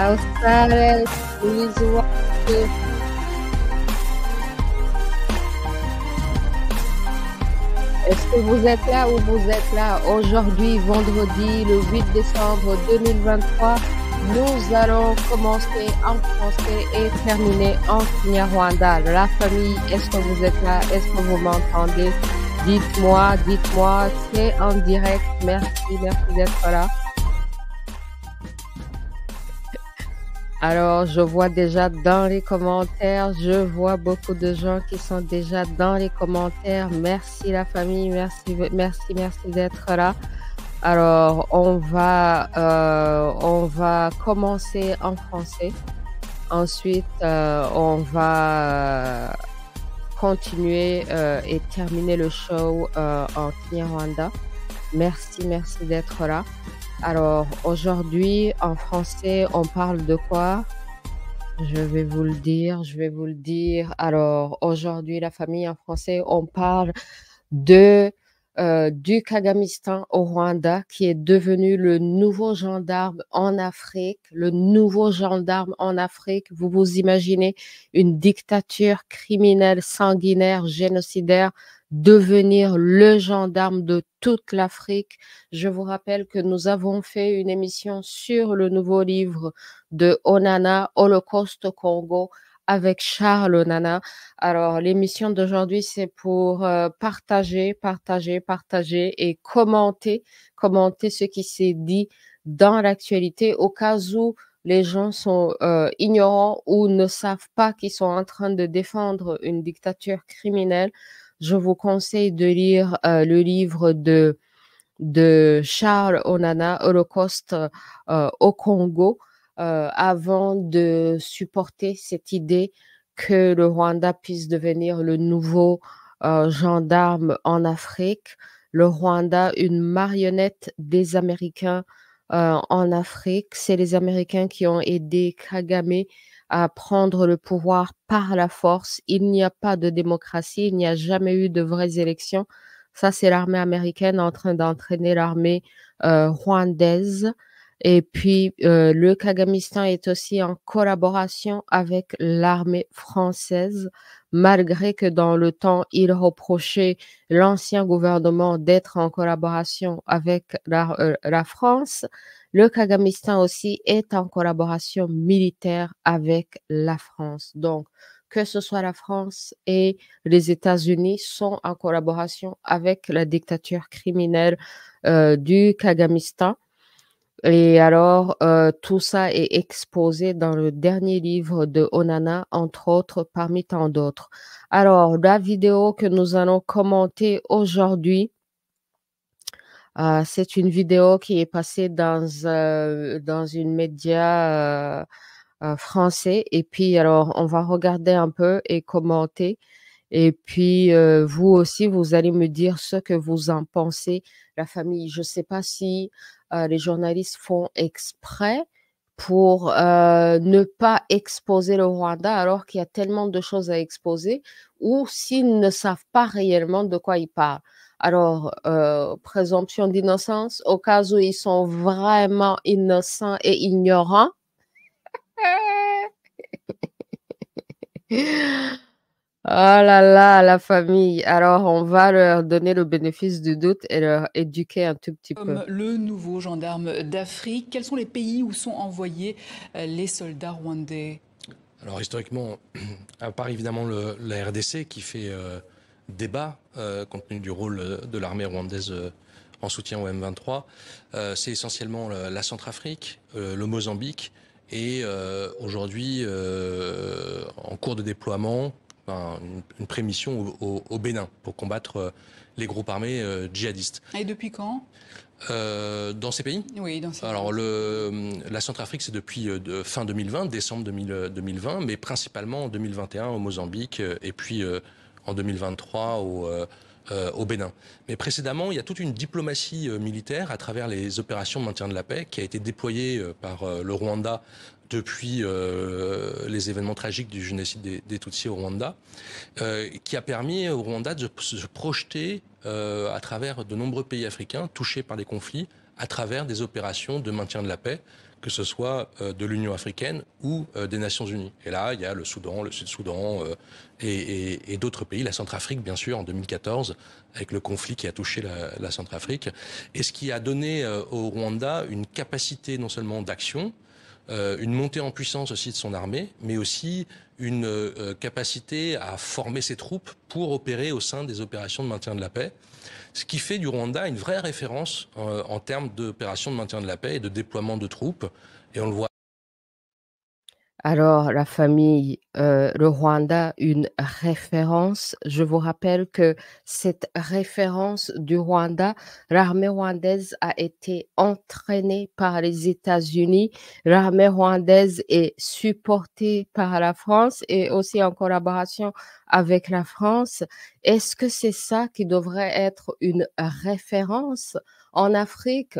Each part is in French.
Est-ce que vous êtes là ou vous êtes là aujourd'hui, vendredi, le 8 décembre 2023 Nous allons commencer en français et terminer en rwanda. La famille, est-ce que vous êtes là Est-ce que vous m'entendez Dites-moi, dites-moi, c'est en direct. Merci, merci d'être là. Alors, je vois déjà dans les commentaires, je vois beaucoup de gens qui sont déjà dans les commentaires. Merci la famille, merci, merci, merci d'être là. Alors, on va, euh, on va commencer en français. Ensuite, euh, on va euh, continuer et terminer le show en Kinyarwanda. Merci, merci d'être là. Alors aujourd'hui, en français, on parle de quoi Je vais vous le dire, je vais vous le dire. Alors aujourd'hui, la famille en français, on parle de euh, du Kagamistan au Rwanda, qui est devenu le nouveau gendarme en Afrique, le nouveau gendarme en Afrique. Vous vous imaginez une dictature criminelle, sanguinaire, génocidaire devenir le gendarme de toute l'Afrique. Je vous rappelle que nous avons fait une émission sur le nouveau livre de Onana, Holocauste Congo, avec Charles Onana. Alors, l'émission d'aujourd'hui, c'est pour euh, partager, partager, partager et commenter, commenter ce qui s'est dit dans l'actualité au cas où les gens sont euh, ignorants ou ne savent pas qu'ils sont en train de défendre une dictature criminelle, je vous conseille de lire euh, le livre de, Charles Onana, Holocauste euh, au Congo, avant de supporter cette idée que le Rwanda puisse devenir le nouveau gendarme en Afrique. Le Rwanda, une marionnette des Américains euh, en Afrique. C'est les Américains qui ont aidé Kagame à prendre le pouvoir par la force. Il n'y a pas de démocratie, il n'y a jamais eu de vraies élections. Ça, c'est l'armée américaine en train d'entraîner l'armée euh, rwandaise. Et puis, euh, le Kagamistan est aussi en collaboration avec l'armée française, malgré que dans le temps, il reprochait l'ancien gouvernement d'être en collaboration avec la, euh, France. Le Kagamistan aussi est en collaboration militaire avec la France. Donc, que ce soit la France et les États-Unis sont en collaboration avec la dictature criminelle euh, du Kagamistan. Et alors, euh, tout ça est exposé dans le dernier livre de Onana, entre autres, parmi tant d'autres. Alors, la vidéo que nous allons commenter aujourd'hui, euh, c'est une vidéo qui est passée dans, euh, dans une média euh, français. Et puis, alors, on va regarder un peu et commenter. Et puis, vous aussi, vous allez me dire ce que vous en pensez. La famille, je ne sais pas si euh, les journalistes font exprès pour euh, ne pas exposer le Rwanda alors qu'il y a tellement de choses à exposer ou s'ils ne savent pas réellement de quoi ils parlent. Alors, euh, présomption d'innocence, au cas où ils sont vraiment innocents et ignorants. Oh là là, la famille. Alors, on va leur donner le bénéfice du doute et leur éduquer un tout petit peu. Comme le nouveau gendarme d'Afrique, quels sont les pays où sont envoyés euh, les soldats rwandais Alors, historiquement, à part évidemment la RDC qui fait euh, débat euh, compte tenu du rôle de l'armée rwandaise en soutien au M23, c'est essentiellement la Centrafrique, le Mozambique et aujourd'hui en cours de déploiement une prémission au, Bénin pour combattre euh, les groupes armés euh, djihadistes. Et depuis quand euh, dans ces pays Oui, dans ces Alors, la Centrafrique, c'est depuis fin 2020, décembre 2020, mais principalement en 2021 au Mozambique et puis en 2023 au, Bénin. Mais précédemment, il y a toute une diplomatie militaire à travers les opérations de maintien de la paix qui a été déployée par le Rwanda depuis euh, les événements tragiques du génocide des, Tutsis au Rwanda, euh, qui a permis au Rwanda de se projeter euh, à travers de nombreux pays africains touchés par des conflits, à travers des opérations de maintien de la paix, que ce soit de l'Union africaine ou des Nations unies. Et là, il y a le Soudan, le Sud-Soudan et, et, et d'autres pays, la Centrafrique bien sûr en 2014, avec le conflit qui a touché la, la Centrafrique, et ce qui a donné au Rwanda une capacité non seulement d'action, euh, une montée en puissance aussi de son armée, mais aussi une euh, capacité à former ses troupes pour opérer au sein des opérations de maintien de la paix, ce qui fait du Rwanda une vraie référence euh, en termes d'opérations de maintien de la paix et de déploiement de troupes. Et on le voit alors, la famille, euh, le Rwanda, une référence. Je vous rappelle que cette référence du Rwanda, l'armée rwandaise a été entraînée par les États-Unis. L'armée rwandaise est supportée par la France et aussi en collaboration avec la France. Est-ce que c'est ça qui devrait être une référence en Afrique?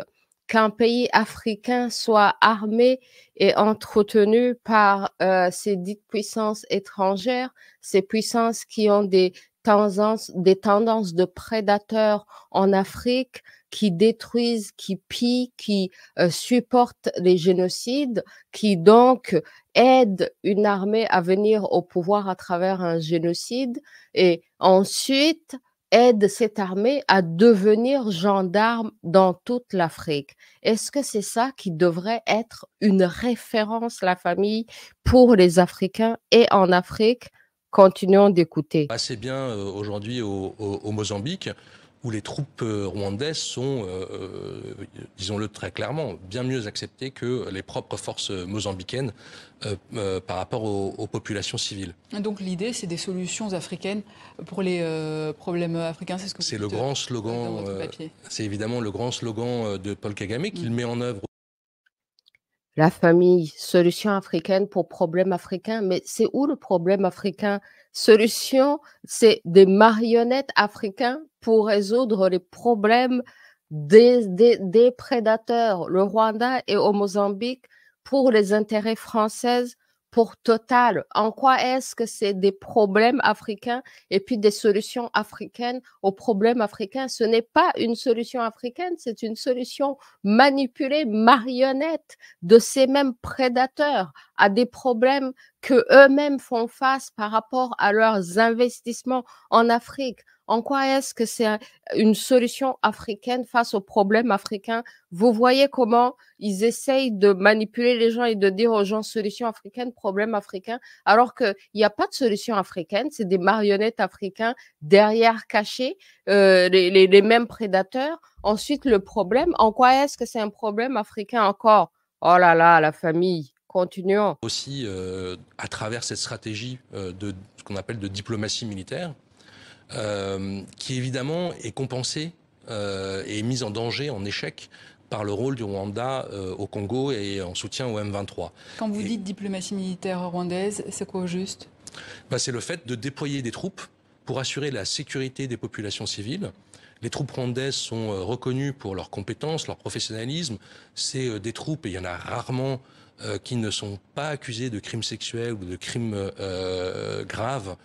qu'un pays africain soit armé et entretenu par euh, ces dites puissances étrangères, ces puissances qui ont des tendances, des tendances de prédateurs en Afrique, qui détruisent, qui pillent, qui euh, supportent les génocides, qui donc aident une armée à venir au pouvoir à travers un génocide. Et ensuite, aide cette armée à devenir gendarme dans toute l'Afrique. Est-ce que c'est ça qui devrait être une référence, la famille, pour les Africains et en Afrique Continuons d'écouter. Assez bah, bien euh, aujourd'hui au, Mozambique où les troupes euh, rwandaises sont, euh, euh, disons-le très clairement, bien mieux acceptées que les propres forces mozambicaines par rapport aux, populations civiles. Donc l'idée, c'est des solutions africaines pour les problèmes africains. C'est ce que c'est le grand slogan. c'est évidemment le grand slogan de Paul Kagame mm. qu'il met en œuvre. La famille, solution africaine pour problème africain, mais c'est où le problème africain solution, c'est des marionnettes africains pour résoudre les problèmes des, des prédateurs. Le Rwanda et au Mozambique, pour les intérêts français, pour Total En quoi est-ce que c'est des problèmes africains et puis des solutions africaines aux problèmes africains Ce n'est pas une solution africaine, c'est une solution manipulée, marionnette de ces mêmes prédateurs à des problèmes que eux-mêmes font face par rapport à leurs investissements en Afrique. En quoi est-ce que c'est une solution africaine face aux problèmes africains Vous voyez comment ils essayent de manipuler les gens et de dire aux gens solution africaine, problème africain, alors qu'il n'y a pas de solution africaine, c'est des marionnettes africaines derrière cachées, euh, les, mêmes prédateurs. Ensuite, le problème, en quoi est-ce que c'est un problème africain encore Oh là là, la famille, continuons. Aussi, euh, à travers cette stratégie euh, de ce qu'on appelle de diplomatie militaire, euh, qui évidemment est compensée euh, et mise en danger, en échec par le rôle du Rwanda euh, au Congo et en soutien au M23. Quand vous dites diplomatie militaire rwandaise, c'est quoi au juste bah, C'est le fait de déployer des troupes pour assurer la sécurité des populations civiles. Les troupes rwandaises sont euh, reconnues pour leurs compétences, leur professionnalisme. C'est des troupes, et il y en a rarement, qui ne sont pas accusées de crimes sexuels ou de crimes euh, graves.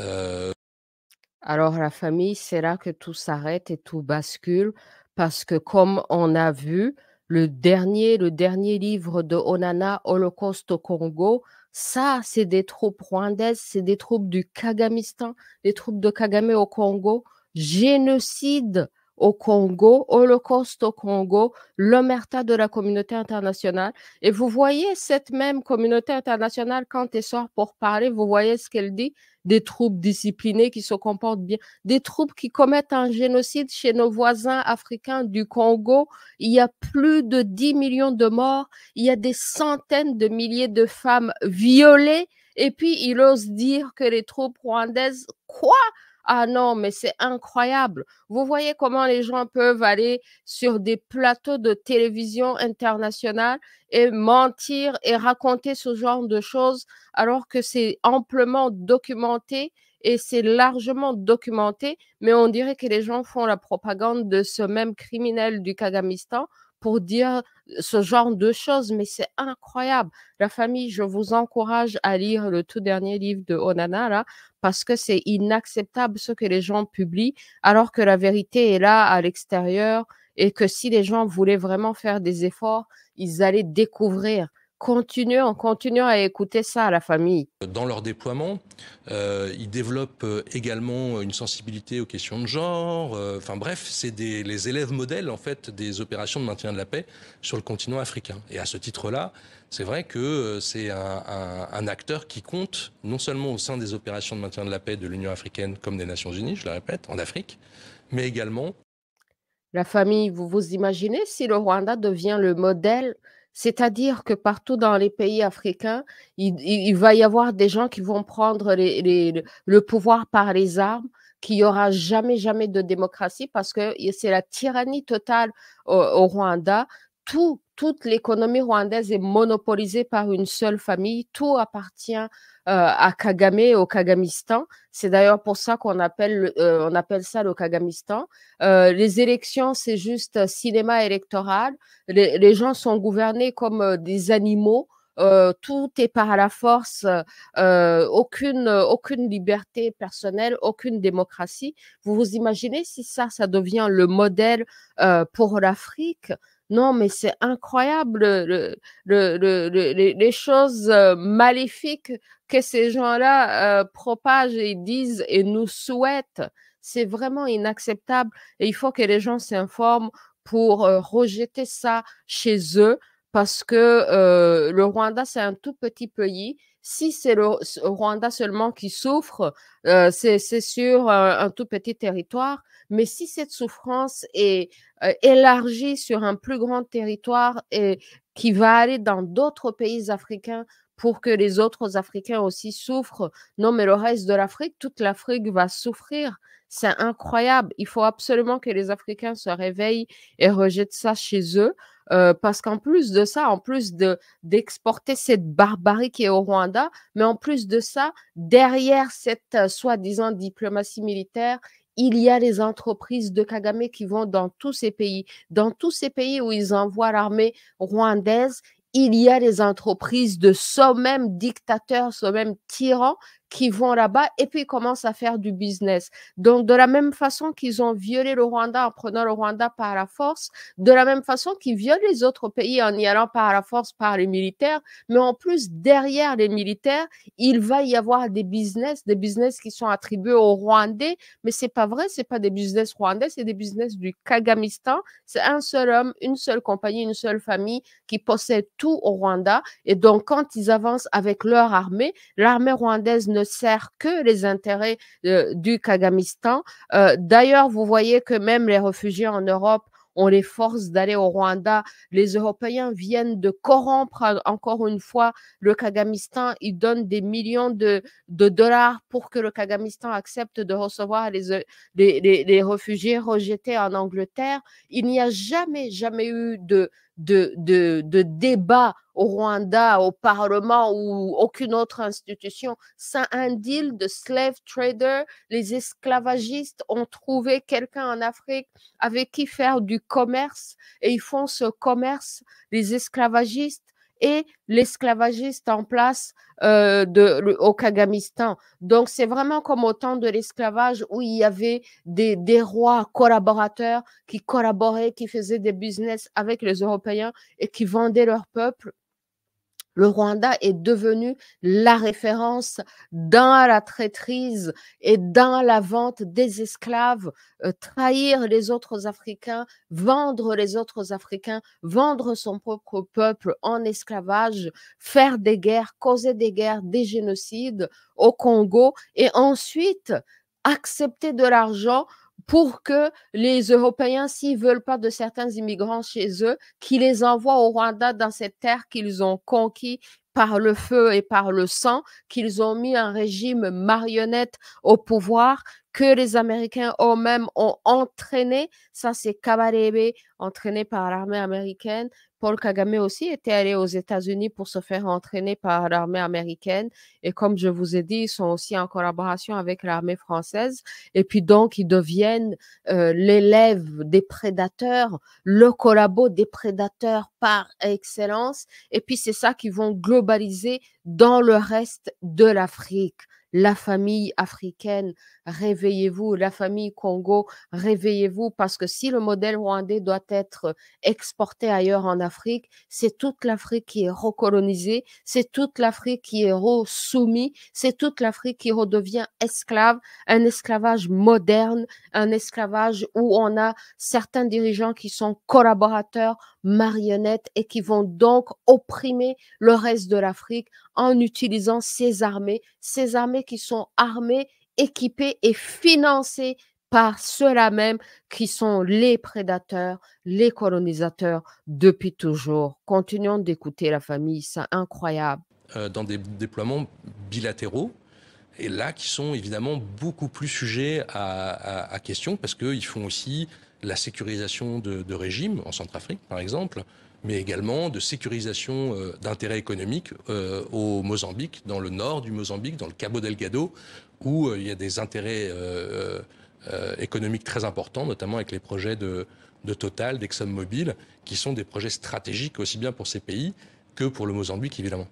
Euh, alors la famille, c'est là que tout s'arrête et tout bascule parce que comme on a vu, le dernier, le dernier livre de Onana, Holocauste au Congo, ça, c'est des troupes rwandaises, c'est des troupes du Kagamistan, des troupes de Kagame au Congo, génocide au Congo, Holocauste au Congo, l'omerta de la communauté internationale. Et vous voyez cette même communauté internationale, quand elle sort pour parler, vous voyez ce qu'elle dit des troupes disciplinées qui se comportent bien, des troupes qui commettent un génocide chez nos voisins africains du Congo. Il y a plus de 10 millions de morts, il y a des centaines de milliers de femmes violées. Et puis, il ose dire que les troupes rwandaises, quoi ah non, mais c'est incroyable. Vous voyez comment les gens peuvent aller sur des plateaux de télévision internationale et mentir et raconter ce genre de choses alors que c'est amplement documenté et c'est largement documenté, mais on dirait que les gens font la propagande de ce même criminel du Kagamistan pour dire ce genre de choses, mais c'est incroyable. La famille, je vous encourage à lire le tout dernier livre de Onana, là, parce que c'est inacceptable ce que les gens publient, alors que la vérité est là à l'extérieur et que si les gens voulaient vraiment faire des efforts, ils allaient découvrir continuer en continuant à écouter ça à la famille. Dans leur déploiement, euh, ils développent euh, également une sensibilité aux questions de genre. Euh, enfin bref, c'est les élèves modèles en fait des opérations de maintien de la paix sur le continent africain. Et à ce titre-là, c'est vrai que c'est un, acteur qui compte non seulement au sein des opérations de maintien de la paix de l'Union africaine comme des Nations Unies, je le répète, en Afrique, mais également. La famille, vous vous imaginez si le Rwanda devient le modèle c'est-à-dire que partout dans les pays africains, il, va y avoir des gens qui vont prendre le pouvoir par les armes, qu'il n'y aura jamais, jamais de démocratie parce que c'est la tyrannie totale au Rwanda, toute l'économie rwandaise est monopolisée par une seule famille. Tout appartient euh, à Kagame au Kagamistan. C'est d'ailleurs pour ça qu'on appelle, euh, on appelle ça le Kagamistan. Euh, les élections, c'est juste cinéma électoral. Les, gens sont gouvernés comme des animaux. tout est par la force, aucune, aucune liberté personnelle, aucune démocratie. Vous vous imaginez si ça, ça devient le modèle pour l'Afrique non, mais c'est incroyable les choses maléfiques que ces gens-là propagent et disent et nous souhaitent. C'est vraiment inacceptable et il faut que les gens s'informent pour rejeter ça chez eux parce que le Rwanda, c'est un tout petit pays si c'est le, Rwanda seulement qui souffre, euh, c'est sur euh, un, tout petit territoire, mais si cette souffrance est euh, élargie sur un plus grand territoire et qui va aller dans d'autres pays africains, pour que les autres Africains aussi souffrent. Non, mais le reste de l'Afrique, toute l'Afrique va souffrir. C'est incroyable. Il faut absolument que les Africains se réveillent et rejettent ça chez eux. Euh, parce qu'en plus de ça, en plus de d'exporter cette barbarie qui est au Rwanda, mais en plus de ça, derrière cette euh, soi-disant diplomatie militaire, il y a les entreprises de Kagame qui vont dans tous ces pays. Dans tous ces pays où ils envoient l'armée rwandaise, il y a des entreprises de soi-même dictateurs, soi-même tyrans qui vont là-bas et puis commencent à faire du business. Donc, de la même façon qu'ils ont violé le Rwanda en prenant le Rwanda par la force, de la même façon qu'ils violent les autres pays en y allant par la force, par les militaires, mais en plus, derrière les militaires, il va y avoir des business, des business qui sont attribués aux Rwandais, mais c'est pas vrai, c'est pas des business rwandais, c'est des business du Kagamistan. C'est un seul homme, une seule compagnie, une seule famille qui possède tout au Rwanda. Et donc, quand ils avancent avec leur armée, l'armée rwandaise ne sert que les intérêts euh, du Kagamistan. Euh, d'ailleurs, vous voyez que même les réfugiés en Europe ont les forces d'aller au Rwanda. Les Européens viennent de corrompre encore une fois le Kagamistan. Ils donnent des millions de, dollars pour que le Kagamistan accepte de recevoir euh, les réfugiés rejetés en Angleterre. Il n'y a jamais, jamais eu de, de, de, débats au Rwanda, au Parlement ou aucune autre institution. Sans un deal de slave trader, les esclavagistes ont trouvé quelqu'un en Afrique avec qui faire du commerce et ils font ce commerce, les esclavagistes, et l'esclavagiste en place euh, de, au Kagamistan. Donc, c'est vraiment comme au temps de l'esclavage où il y avait des, des, rois collaborateurs qui collaboraient, qui faisaient des business avec les Européens et qui vendaient leur peuple le Rwanda est devenu la référence dans la traîtrise et dans la vente des esclaves, euh, trahir les autres Africains, vendre les autres Africains, vendre son propre peuple en esclavage, faire des guerres, causer des guerres, des génocides au Congo et ensuite accepter de l'argent pour que les Européens, s'ils ne veulent pas de certains immigrants chez eux, qu'ils les envoient au Rwanda dans cette terre qu'ils ont conquis par le feu et par le sang qu'ils ont mis un régime marionnette au pouvoir que les Américains eux-mêmes ont entraîné. Ça, c'est Kabarebe, entraîné par l'armée américaine. Paul Kagame aussi était allé aux États-Unis pour se faire entraîner par l'armée américaine. Et comme je vous ai dit, ils sont aussi en collaboration avec l'armée française. Et puis donc, ils deviennent euh, l'élève des prédateurs, le collabo des prédateurs par excellence. Et puis, c'est ça qu'ils vont globalement dans le reste de l'Afrique. La famille africaine, réveillez-vous. La famille Congo, réveillez-vous. Parce que si le modèle rwandais doit être euh, exporté ailleurs en Afrique, c'est toute l'Afrique qui est recolonisée, c'est toute l'Afrique qui est ressoumise, c'est toute l'Afrique qui redevient esclave, un esclavage moderne, un esclavage où on a certains dirigeants qui sont collaborateurs, marionnettes et qui vont donc opprimer le reste de l'Afrique en utilisant ses armées, ses armées qui sont armés, équipés et financés par ceux-là même qui sont les prédateurs, les colonisateurs depuis toujours. Continuons d'écouter la famille, c'est incroyable. Euh, dans des déploiements bilatéraux, et là qui sont évidemment beaucoup plus sujets à, à, question parce qu'ils font aussi la sécurisation de, de régimes en Centrafrique, par exemple mais également de sécurisation euh, d'intérêts économiques euh, au Mozambique, dans le nord du Mozambique, dans le Cabo Delgado, où euh, il y a des intérêts économiques très importants, notamment avec les projets de, de Total, d'ExxonMobil, qui sont des projets stratégiques aussi bien pour ces pays que pour le Mozambique, évidemment.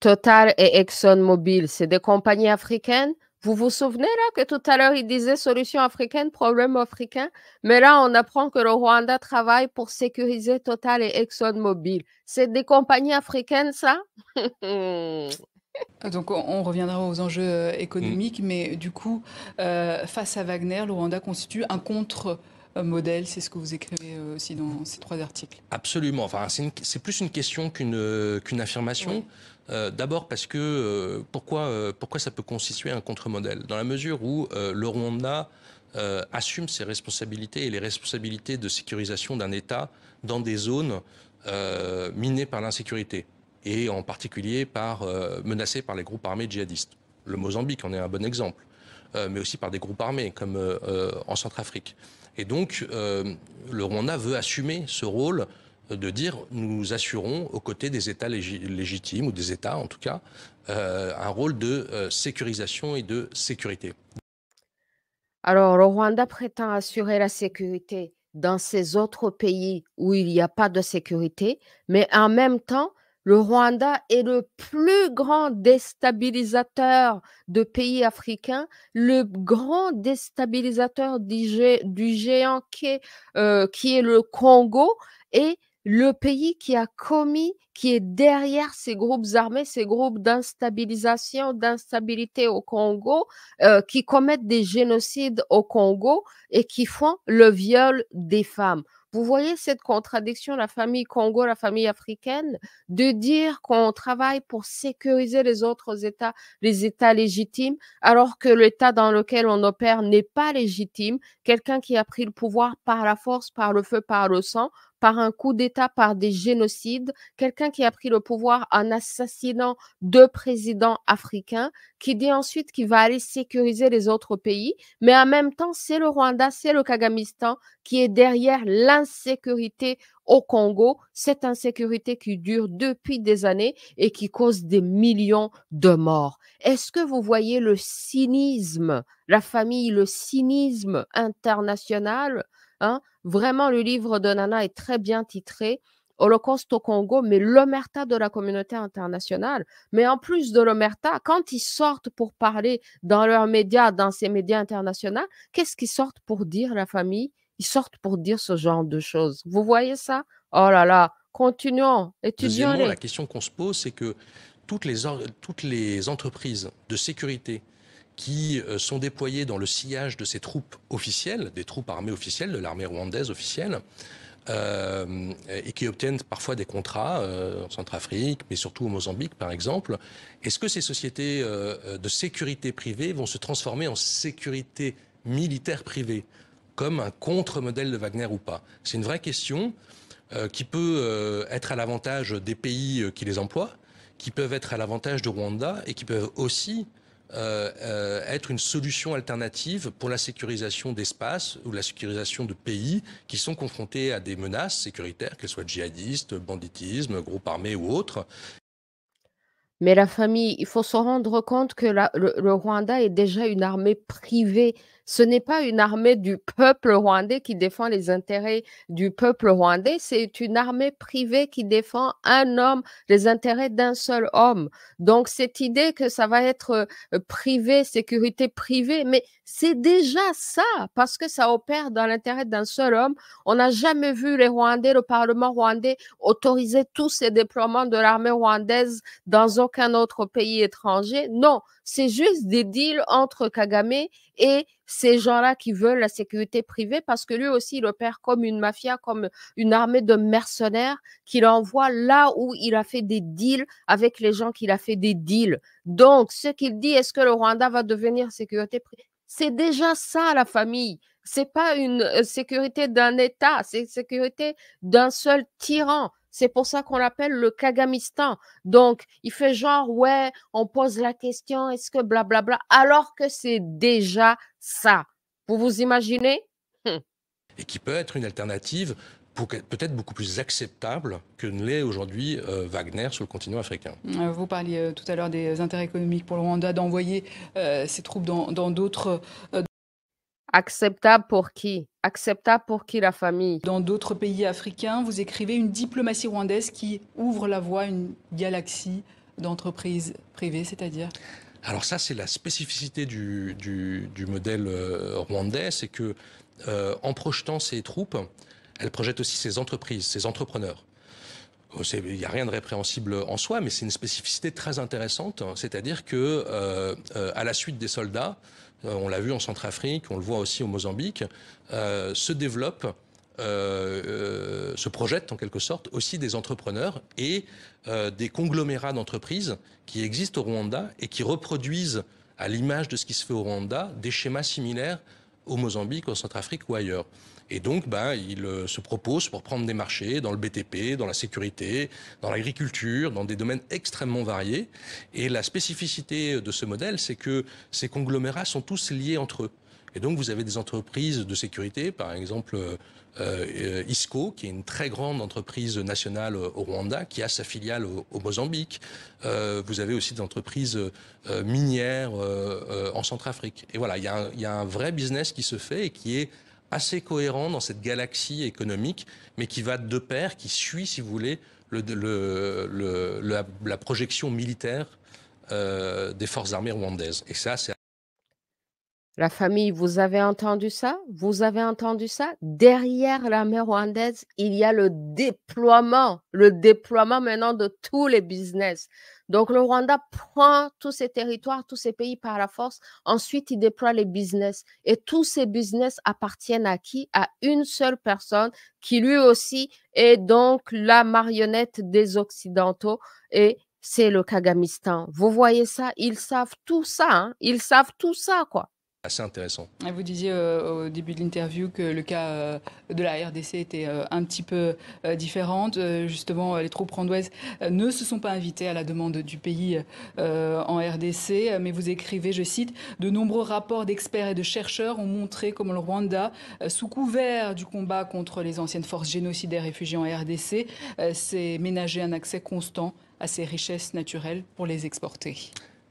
Total et ExxonMobil, c'est des compagnies africaines vous vous souvenez là que tout à l'heure, il disait solution africaine, problème africain, mais là, on apprend que le Rwanda travaille pour sécuriser Total et ExxonMobil. C'est des compagnies africaines, ça Donc on, reviendra aux enjeux euh, économiques, mm. mais du coup, euh, face à Wagner, le Rwanda constitue un contre modèle, c'est ce que vous écrivez euh, aussi dans ces trois articles. Absolument. Enfin, c'est plus une question qu'une affirmation. Euh, d'abord parce que euh, euh, pourquoi, ça peut constituer un contre-modèle Dans la mesure où le Rwanda assume ses responsabilités et les responsabilités de sécurisation d'un État dans des zones minées par l'insécurité et en particulier par, menacées par les groupes armés djihadistes. Le Mozambique en est un bon exemple, mais aussi par des groupes armés comme en Centrafrique. Et donc le Rwanda veut assumer ce rôle de dire nous assurons aux côtés des États légitimes, ou des États en tout cas, euh, un rôle de euh, sécurisation et de sécurité. Alors, le Rwanda prétend assurer la sécurité dans ces autres pays où il n'y a pas de sécurité, mais en même temps, le Rwanda est le plus grand déstabilisateur de pays africains, le grand déstabilisateur du, du géant qui euh, qui est le Congo et le pays qui a commis, qui est derrière ces groupes armés, ces groupes d'instabilisation, d'instabilité au Congo, euh, qui commettent des génocides au Congo et qui font le viol des femmes. Vous voyez cette contradiction, la famille Congo, la famille africaine, de dire qu'on travaille pour sécuriser les autres États, les États légitimes, alors que l'État dans lequel on opère n'est pas légitime. Quelqu'un qui a pris le pouvoir par la force, par le feu, par le sang, par un coup d'État, par des génocides, quelqu'un qui a pris le pouvoir en assassinant deux présidents africains, qui dit ensuite qu'il va aller sécuriser les autres pays, mais en même temps, c'est le Rwanda, c'est le Kagamistan qui est derrière l'insécurité au Congo, cette insécurité qui dure depuis des années et qui cause des millions de morts. Est-ce que vous voyez le cynisme, la famille, le cynisme international Hein. Vraiment, le livre de Nana est très bien titré. Holocauste au Congo, mais l'omerta de la communauté internationale. Mais en plus de l'omerta, quand ils sortent pour parler dans leurs médias, dans ces médias internationaux, qu'est-ce qu'ils sortent pour dire la famille Ils sortent pour dire ce genre de choses. Vous voyez ça Oh là là, continuons, étudions. La question qu'on se pose, c'est que toutes les, toutes les entreprises de sécurité qui euh, sont déployés dans le sillage de ces troupes officielles, des troupes armées officielles, de l'armée rwandaise officielle, euh, et qui obtiennent parfois des contrats euh, en Centrafrique, mais surtout au Mozambique, par exemple. Est-ce que ces sociétés de sécurité privée vont se transformer en sécurité militaire privée, comme un contre-modèle de Wagner ou pas C'est une vraie question qui peut être à l'avantage des pays qui les emploient, qui peuvent être à l'avantage de Rwanda et qui peuvent aussi euh, euh, être une solution alternative pour la sécurisation d'espaces ou la sécurisation de pays qui sont confrontés à des menaces sécuritaires, qu'elles soient djihadistes, banditisme, groupes armés ou autres. Mais la famille, il faut se rendre compte que le, Rwanda est déjà une armée privée ce n'est pas une armée du peuple rwandais qui défend les intérêts du peuple rwandais, c'est une armée privée qui défend un homme, les intérêts d'un seul homme. Donc cette idée que ça va être euh, privé, sécurité privée, mais c'est déjà ça, parce que ça opère dans l'intérêt d'un seul homme. On n'a jamais vu les Rwandais, le Parlement rwandais autoriser tous ces déploiements de l'armée rwandaise dans aucun autre pays étranger. Non, c'est juste des deals entre Kagame et ces gens-là qui veulent la sécurité privée parce que lui aussi, il opère comme une mafia, comme une armée de mercenaires qu'il envoie là où il a fait des deals avec les gens qu'il a fait des deals. Donc, ce qu'il dit, est-ce que le Rwanda va devenir sécurité privée C'est déjà ça, la famille. C'est pas une euh, sécurité d'un État, c'est une sécurité d'un seul tyran. C'est pour ça qu'on l'appelle le Kagamistan. Donc, il fait genre, ouais, on pose la question, est-ce que blablabla, alors que c'est déjà ça. Vous vous imaginez hum. Et qui peut être une alternative peut-être beaucoup plus acceptable que ne l'est aujourd'hui euh, Wagner sur le continent africain. Euh, vous parliez euh, tout à l'heure des intérêts économiques pour le Rwanda d'envoyer ses troupes dans d'autres... Acceptable pour qui Acceptable pour qui la famille Dans d'autres pays africains, vous écrivez une diplomatie rwandaise qui ouvre la voie à une galaxie d'entreprises privées, c'est-à-dire Alors ça, c'est la spécificité du, du, modèle euh, rwandais, c'est que euh, en projetant ses troupes, elle projette aussi ses entreprises, ses entrepreneurs. Euh, il n'y a rien de répréhensible en soi, mais c'est une spécificité très intéressante, c'est-à-dire que à la suite des soldats, euh, on l'a vu en Centrafrique, on le voit aussi au Mozambique, euh, se développent euh, se projettent en quelque sorte aussi des entrepreneurs et des conglomérats d'entreprises qui existent au Rwanda et qui reproduisent à l'image de ce qui se fait au Rwanda des schémas similaires au Mozambique, au Centrafrique ou ailleurs. Et donc, ben, il euh, se propose pour prendre des marchés dans le BTP, dans la sécurité, dans l'agriculture, dans des domaines extrêmement variés. Et la spécificité de ce modèle, c'est que ces conglomérats sont tous liés entre eux. Et donc, vous avez des entreprises de sécurité, par exemple euh, euh, ISCO, qui est une très grande entreprise nationale au Rwanda, qui a sa filiale au, Mozambique. vous avez aussi des entreprises minières en Centrafrique. Et voilà, il y, a un vrai business qui se fait et qui est assez cohérent dans cette galaxie économique, mais qui va de pair, qui suit, si vous voulez, la, projection militaire euh, des forces armées rwandaises. Et ça, c'est la famille, vous avez entendu ça Vous avez entendu ça Derrière la l'armée rwandaise, il y a le déploiement, le déploiement maintenant de tous les business. Donc le Rwanda prend tous ces territoires, tous ces pays par la force. Ensuite, il déploie les business. Et tous ces business appartiennent à qui À une seule personne qui lui aussi est donc la marionnette des Occidentaux. Et c'est le Kagamistan. Vous voyez ça Ils savent tout ça. Hein? ils savent tout ça, quoi assez intéressant. Ah, vous disiez euh, au début de l'interview que le cas euh, de la RDC était euh, un petit peu différent. justement, les troupes rwandaises ne se sont pas invitées à la demande du pays en RDC, mais vous écrivez, je cite, de nombreux rapports d'experts et de chercheurs ont montré comment le Rwanda, sous couvert du combat contre les anciennes forces génocidaires réfugiées en RDC, s'est ménagé un accès constant à ses richesses naturelles pour les exporter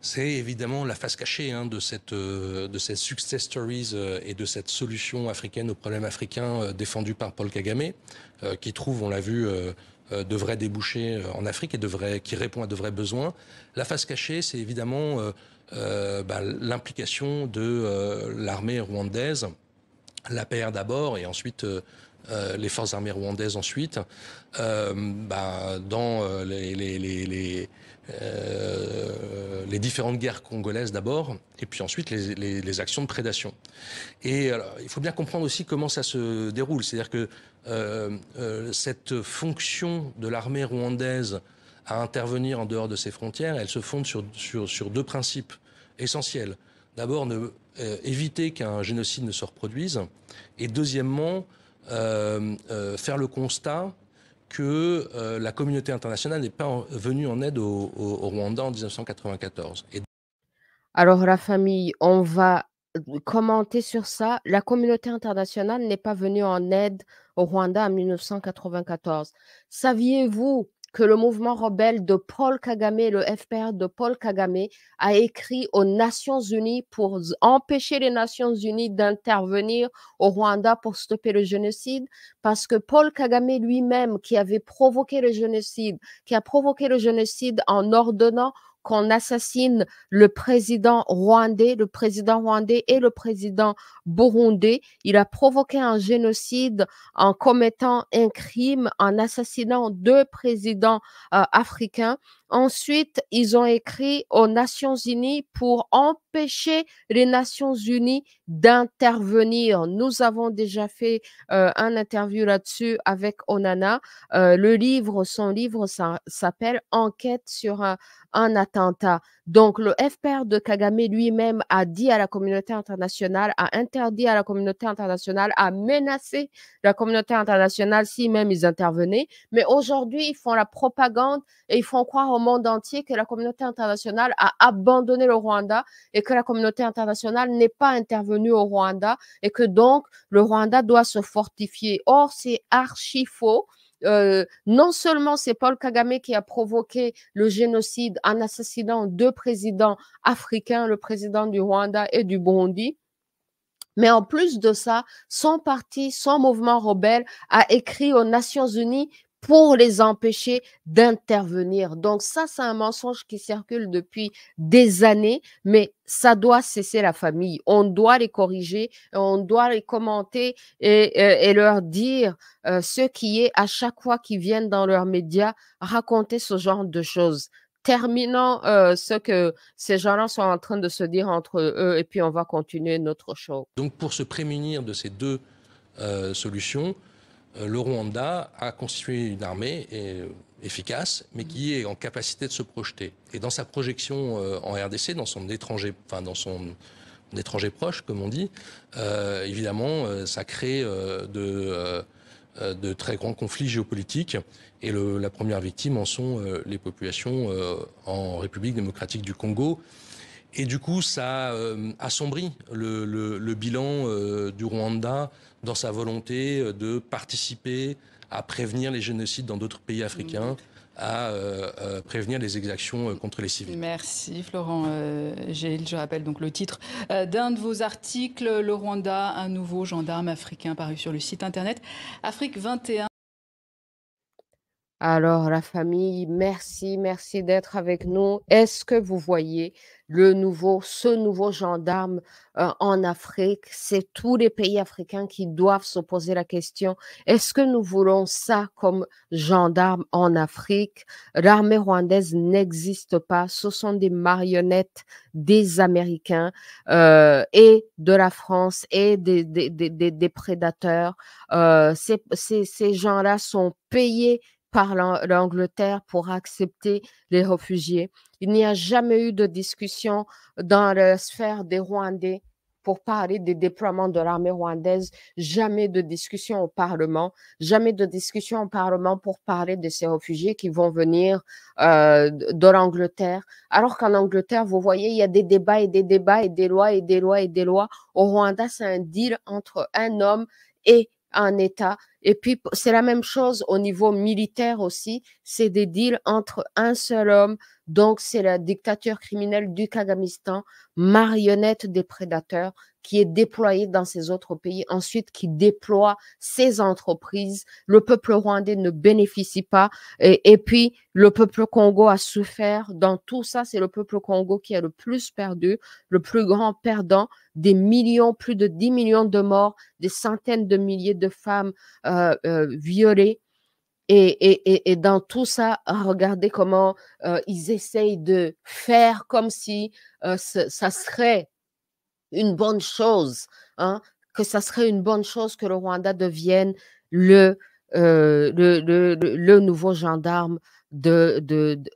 c'est évidemment la face cachée hein, de, cette, euh, de success stories euh, et de cette solution africaine aux problèmes africains euh, défendue par Paul Kagame, qui trouve, on l'a vu, de vrais débouchés en Afrique et devrait qui répond à de vrais besoins. La face cachée, c'est évidemment bah, l'implication de l'armée rwandaise, la PR d'abord et ensuite... les forces armées rwandaises ensuite, bah, dans les, euh, les différentes guerres congolaises d'abord, et puis ensuite les, actions de prédation. Et il faut bien comprendre aussi comment ça se déroule, c'est-à-dire que euh, euh, cette fonction de l'armée rwandaise à intervenir en dehors de ses frontières, elle se fonde sur deux principes essentiels. D'abord, éviter qu'un génocide ne se reproduise, et deuxièmement, faire le constat que euh, la communauté internationale n'est pas venue en aide au, Rwanda en 1994. Alors la famille, on va commenter sur ça. La communauté internationale n'est pas venue en aide au Rwanda en 1994. Saviez-vous que le mouvement rebelle de Paul Kagame, le FPR de Paul Kagame, a écrit aux Nations Unies pour empêcher les Nations Unies d'intervenir au Rwanda pour stopper le génocide, parce que Paul Kagame lui-même, qui avait provoqué le génocide, qui a provoqué le génocide en ordonnant qu'on assassine le président rwandais, le président rwandais et le président burundais. Il a provoqué un génocide en commettant un crime, en assassinant deux présidents euh, africains. Ensuite, ils ont écrit aux Nations Unies pour empêcher les Nations Unies d'intervenir. Nous avons déjà fait euh, un interview là-dessus avec Onana. Euh, le livre, son livre s'appelle Enquête sur un, un donc, le FPR de Kagame lui-même a dit à la communauté internationale, a interdit à la communauté internationale, a menacé la communauté internationale si même ils intervenaient. Mais aujourd'hui, ils font la propagande et ils font croire au monde entier que la communauté internationale a abandonné le Rwanda et que la communauté internationale n'est pas intervenue au Rwanda et que donc le Rwanda doit se fortifier. Or, c'est archi faux. Euh, non seulement c'est Paul Kagame qui a provoqué le génocide en assassinant deux présidents africains, le président du Rwanda et du Burundi, mais en plus de ça, son parti, son mouvement rebelle a écrit aux Nations Unies pour les empêcher d'intervenir. Donc ça, c'est un mensonge qui circule depuis des années, mais ça doit cesser la famille. On doit les corriger, on doit les commenter et, euh, leur dire euh, ce qui est à chaque fois qu'ils viennent dans leurs médias raconter ce genre de choses. Terminons euh, ce que ces gens-là sont en train de se dire entre eux et puis on va continuer notre show. Donc pour se prémunir de ces deux solutions, euh, le Rwanda a constitué une armée euh, efficace, mais qui est en capacité de se projeter. Et dans sa projection euh, en RDC, dans son étranger, enfin dans son étranger proche, comme on dit, évidemment, ça crée de, très grands conflits géopolitiques. Et la première victime en sont les populations en République démocratique du Congo. Et du coup, ça euh, assombrit le, bilan euh, du Rwanda dans sa volonté euh, de participer à prévenir les génocides dans d'autres pays africains. à prévenir les exactions contre les civils. Merci Florent Je rappelle donc le titre d'un de vos articles, Le Rwanda, un nouveau gendarme africain paru sur le site internet Afrique 21. Alors la famille, merci, merci d'être avec nous. Est-ce que vous voyez le nouveau, ce nouveau gendarme euh, en Afrique C'est tous les pays africains qui doivent se poser la question. Est-ce que nous voulons ça comme gendarme en Afrique L'armée rwandaise n'existe pas. Ce sont des marionnettes des Américains euh, et de la France et des, des, des, des prédateurs. Euh, ces, ces gens-là sont payés par l'Angleterre pour accepter les réfugiés. Il n'y a jamais eu de discussion dans la sphère des Rwandais pour parler des déploiements de l'armée rwandaise, jamais de discussion au Parlement, jamais de discussion au Parlement pour parler de ces réfugiés qui vont venir euh, de l'Angleterre. Alors qu'en Angleterre, vous voyez, il y a des débats et des débats et des lois et des lois et des lois. Au Rwanda, c'est un deal entre un homme et un État et puis, c'est la même chose au niveau militaire aussi. C'est des deals entre un seul homme. Donc, c'est la dictature criminelle du Kagamistan, marionnette des prédateurs, qui est déployée dans ces autres pays. Ensuite, qui déploie ses entreprises. Le peuple rwandais ne bénéficie pas. Et, puis, le peuple Congo a souffert. Dans tout ça, c'est le peuple Congo qui a le plus perdu, le plus grand perdant. Des millions, plus de 10 millions de morts, des centaines de milliers de femmes. Euh, euh, euh, violés. Et, dans tout ça, regardez comment euh, ils essayent de faire comme si ça serait une bonne chose, hein, que ça serait une bonne chose que le Rwanda devienne le, le, nouveau gendarme de,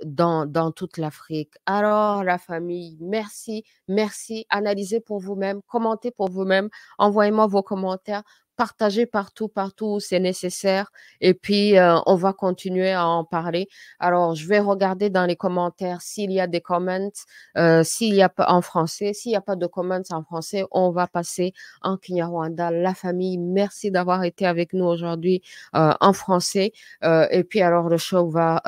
dans, dans, toute l'Afrique. Alors, la famille, merci, merci. Analysez pour vous-même, commentez pour vous-même, envoyez-moi vos commentaires partager partout, partout où c'est nécessaire. Et puis, euh, on va continuer à en parler. Alors, je vais regarder dans les commentaires s'il y a des comments, euh, s'il y a pas en français. S'il n'y a pas de comments en français, on va passer en Kinyarwanda. La famille, merci d'avoir été avec nous aujourd'hui euh, en français. et puis, alors, le show va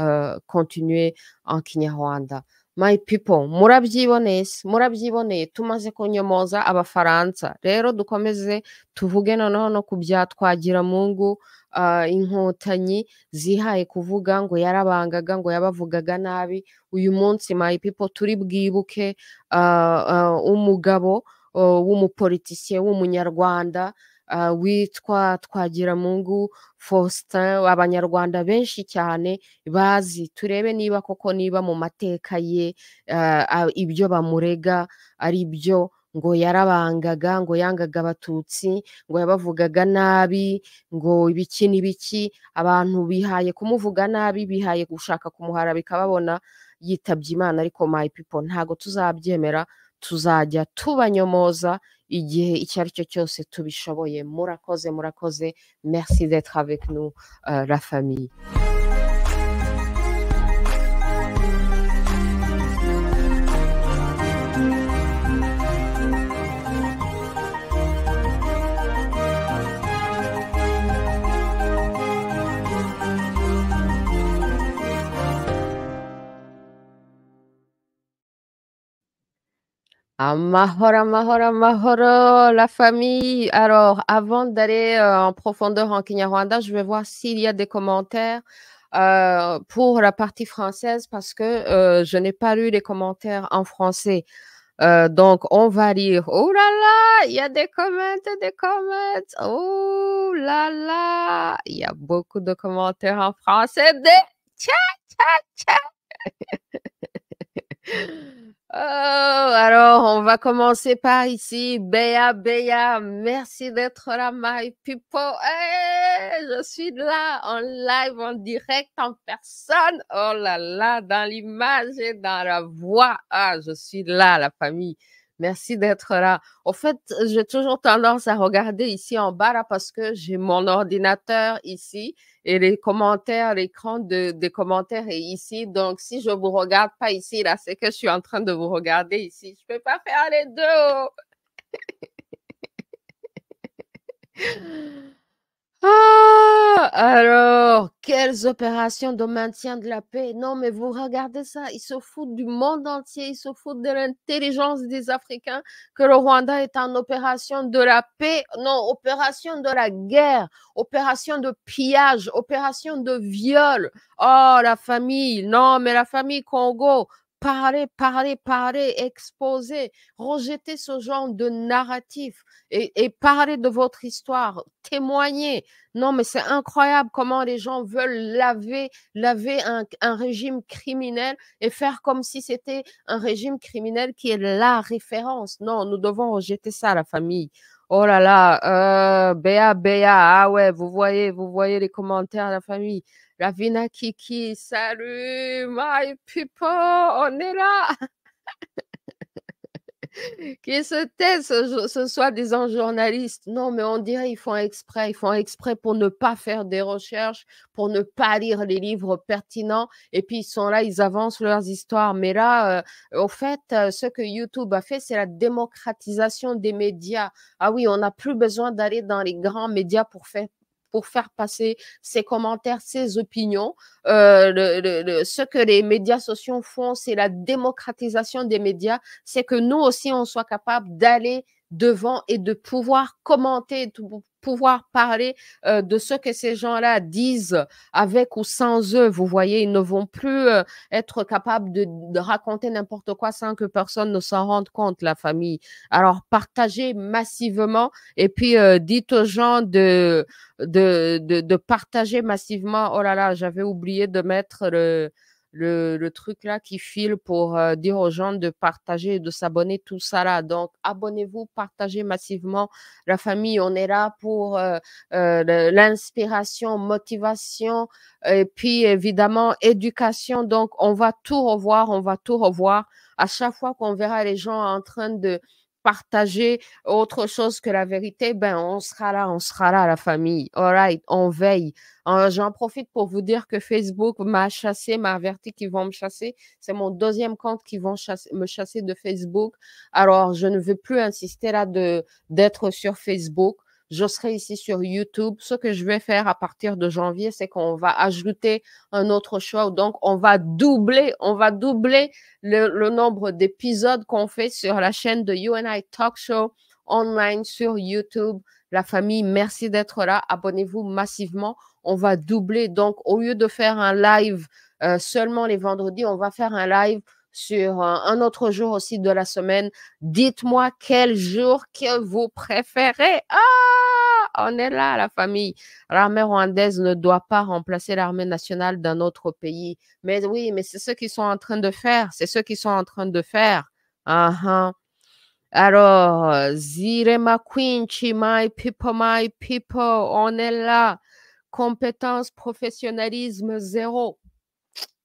continuer en Kinyarwanda. my people murabyiboneye murabyiboneye tumaze kunyomoza abafaransa rero dukomeze tuvuge noneho no ku bya twagiramungu ah, inkotanyi zihaye kuvuga ngo yarabangaga ngo yabavugaga nabi uyu munsi my people turi bwibuke ah, ah, umugabo oh, w'umupolitisiye w'umunyarwanda Ah, witwa twagiramungu faustin abanyarwanda benshi cyane bazi turebe niba koko niba mu mateka ye ah, ah, ibyo bamurega ari byo ngo yarabangaga ngo yangaga abatutsi ngo yabavugaga nabi ngo ibiki n'ibiki abantu bihaye kumuvuga nabi bihaye gushaka kumuhara bikababona yitabye imana ariko my people ntago tuzabyemera tuzajya tubanyomoza igihe icyo ari cyo cyose tubishoboye murakoze murakoze merci d'être avec nous euh, la famille Amahora, Mahora, Mahora, la famille. Alors, avant d'aller euh, en profondeur en Kenya-Rwanda, je vais voir s'il y a des commentaires euh, pour la partie française parce que euh, je n'ai pas lu les commentaires en français. donc, on va lire. Oh là là, il y a des commentaires, des commentaires. Oh là là, il y a beaucoup de commentaires en français. Des... Oh, alors, on va commencer par ici. Béa, Béa, merci d'être là, my people. Eh, je suis là en live, en direct, en personne. Oh là là, dans l'image et dans la voix. Ah, je suis là, la famille. Merci d'être là. En fait, j'ai toujours tendance à regarder ici en bas là parce que j'ai mon ordinateur ici et les commentaires, l'écran de, des commentaires est ici. Donc, si je ne vous regarde pas ici, là, c'est que je suis en train de vous regarder ici. Je ne peux pas faire les deux. Ah! alors, quelles opérations de maintien de la paix Non, mais vous regardez ça, ils se foutent du monde entier, ils se foutent de l'intelligence des Africains que le Rwanda est en opération de la paix, non, opération de la guerre, opération de pillage, opération de viol. Oh, la famille, non, mais la famille Congo, parler, parler, parler, exposer, rejeter ce genre de narratif et, parler de votre histoire, témoigner. Non, mais c'est incroyable comment les gens veulent laver, laver un, régime criminel et faire comme si c'était un régime criminel qui est la référence. Non, nous devons rejeter ça, la famille. Oh là là, euh, Béa, Béa, ah ouais, vous voyez, vous voyez les commentaires, la famille. Ravina Kiki, salut my people, on est là. qui se taisent ce, ce soit des journalistes. Non, mais on dirait qu'ils font exprès. Ils font exprès pour ne pas faire des recherches, pour ne pas lire les livres pertinents. Et puis ils sont là, ils avancent leurs histoires. Mais là, euh, au fait, euh, ce que YouTube a fait, c'est la démocratisation des médias. Ah oui, on n'a plus besoin d'aller dans les grands médias pour faire pour faire passer ses commentaires, ses opinions. Euh, ce que les médias sociaux font, c'est la démocratisation des médias, c'est que nous aussi, on soit capable d'aller devant et de pouvoir commenter, tout pouvoir parler de ce que ces gens-là disent avec ou sans eux. Vous voyez, ils ne vont plus être capables de, raconter n'importe quoi sans que personne ne s'en rende compte, la famille. Alors, partagez massivement et puis dites aux gens de, de, de, de, partager massivement. Oh là là, j'avais oublié de mettre le, le, truc là qui file pour euh, dire aux gens de partager de s'abonner, tout ça là. Donc, abonnez-vous, partagez massivement. La famille, on est là pour euh, euh, l'inspiration, motivation, et puis évidemment éducation. Donc, on va tout revoir, on va tout revoir. À chaque fois qu'on verra les gens en train de partager autre chose que la vérité, ben on sera là, on sera là, la famille. All right, on veille. Euh, j'en profite pour vous dire que Facebook m'a chassé, m'a averti qu'ils vont me chasser. C'est mon deuxième compte qui vont me chasser de Facebook. Alors, je ne veux plus insister là de d'être sur Facebook je serai ici sur YouTube. Ce que je vais faire à partir de janvier, c'est qu'on va ajouter un autre show. Donc, on va doubler, on va doubler le, nombre d'épisodes qu'on fait sur la chaîne de UNI Talk Show online sur YouTube. La famille, merci d'être là. Abonnez-vous massivement. On va doubler. Donc, au lieu de faire un live euh, seulement les vendredis, on va faire un live sur euh, un autre jour aussi de la semaine. Dites-moi quel jour que vous préférez. Ah, on est là, la famille. L'armée rwandaise ne doit pas remplacer l'armée nationale d'un autre pays. Mais oui, mais c'est ce qu'ils sont en train de faire. C'est ce qu'ils sont en train de faire. Uh-huh. Alors, Zirema Quinchi, my people, my people, on est là. Compétence, professionnalisme, zéro.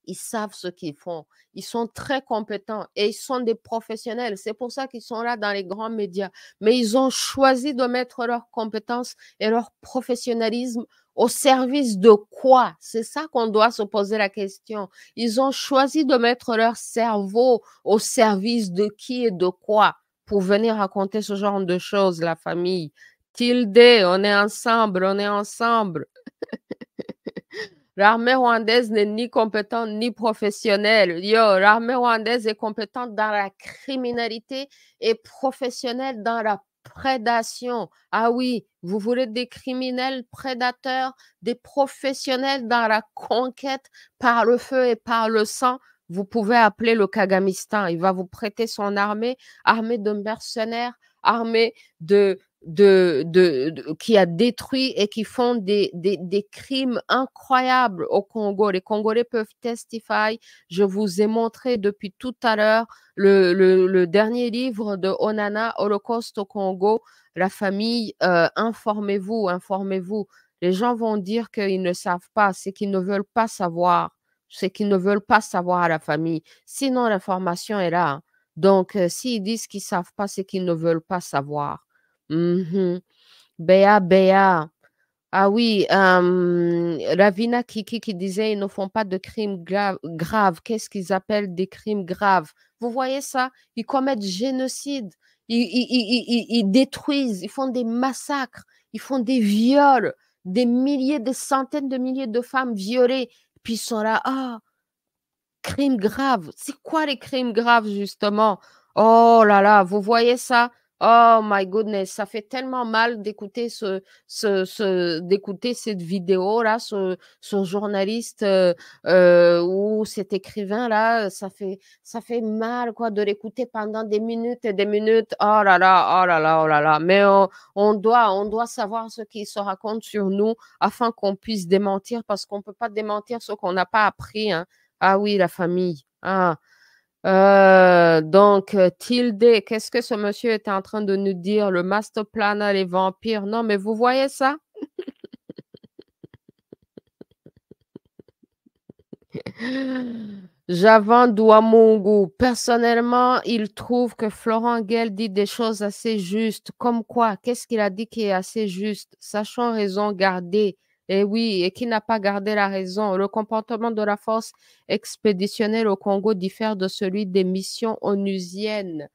Ils savent ce qu'ils font. Ils sont très compétents et ils sont des professionnels. C'est pour ça qu'ils sont là dans les grands médias. Mais ils ont choisi de mettre leurs compétences et leur professionnalisme au service de quoi C'est ça qu'on doit se poser la question. Ils ont choisi de mettre leur cerveau au service de qui et de quoi pour venir raconter ce genre de choses, la famille. Tilde, on est ensemble, on est ensemble. L'armée rwandaise n'est ni compétente ni professionnelle. Yo, l'armée rwandaise est compétente dans la criminalité et professionnelle dans la prédation. Ah oui, vous voulez des criminels prédateurs, des professionnels dans la conquête par le feu et par le sang. Vous pouvez appeler le Kagamistan. Il va vous prêter son armée, armée de mercenaires, armée de de, de, qui a détruit et qui font des, des, crimes incroyables au Congo. Les Congolais peuvent testifier. Je vous ai montré depuis tout à l'heure le, le, dernier livre de Onana, Holocauste au Congo. La famille, euh, informez-vous, informez-vous. Les gens vont dire qu'ils ne savent pas, c'est qu'ils ne veulent pas savoir, c'est qu'ils ne veulent pas savoir à la famille. Sinon, l'information est là. Donc, euh, s'ils disent qu'ils ne savent pas, c'est qu'ils ne veulent pas savoir. Mhm. Béa, Ah oui, Ravina Kiki qui disait ils ne font pas de crimes graves. Qu'est-ce qu'ils appellent des crimes graves Vous voyez ça Ils commettent génocide, ils, ils, détruisent, ils font des massacres, ils font des viols, des milliers, des centaines de milliers de femmes violées. Puis ils sont là, ah, crimes graves. C'est quoi les crimes graves justement Oh là là, vous voyez ça Oh my goodness, ça fait tellement mal d'écouter ce, d'écouter cette vidéo là, ce, journaliste euh, euh, ou cet écrivain là, ça fait ça fait mal quoi de l'écouter pendant des minutes et des minutes. Oh là là, oh là là, oh là là. Mais on, doit on doit savoir ce qu'il se raconte sur nous afin qu'on puisse démentir parce qu'on peut pas démentir ce qu'on n'a pas appris. Hein. Ah oui, la famille. Ah, euh, donc, euh, Tilde, qu'est-ce que ce monsieur était en train de nous dire? Le master plan, les vampires. Non, mais vous voyez ça? mon Douamungu, personnellement, il trouve que Florent Gell dit des choses assez justes. Comme quoi, qu'est-ce qu'il a dit qui est assez juste? Sachant raison garder, et oui, et qui n'a pas gardé la raison. Le comportement de la force expéditionnelle au Congo diffère de celui des missions onusiennes.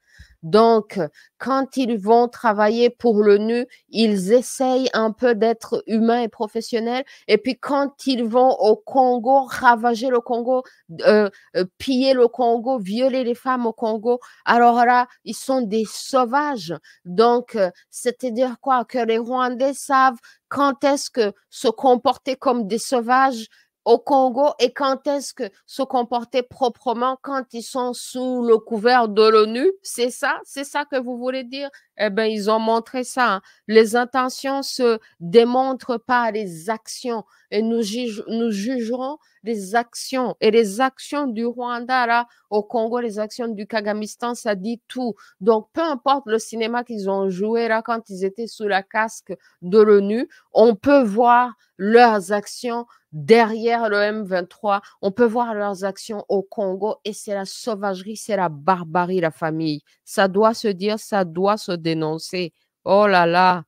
Donc, quand ils vont travailler pour l'ONU, ils essayent un peu d'être humains et professionnels. Et puis, quand ils vont au Congo, ravager le Congo, euh, euh, piller le Congo, violer les femmes au Congo, alors là, ils sont des sauvages. Donc, euh, c'est-à-dire quoi Que les Rwandais savent quand est-ce que se comporter comme des sauvages au Congo et quand est-ce que se comporter proprement quand ils sont sous le couvert de l'ONU C'est ça C'est ça que vous voulez dire Eh bien, ils ont montré ça. Hein. Les intentions se démontrent par les actions et nous, jugerons les actions. Et les actions du Rwanda, au Congo, les actions du Kagamistan, ça dit tout. Donc, peu importe le cinéma qu'ils ont joué, là, quand ils étaient sous la casque de l'ONU, on peut voir leurs actions derrière le M23. On peut voir leurs actions au Congo et c'est la sauvagerie, c'est la barbarie, la famille. Ça doit se dire, ça doit se dénoncer. Oh là là.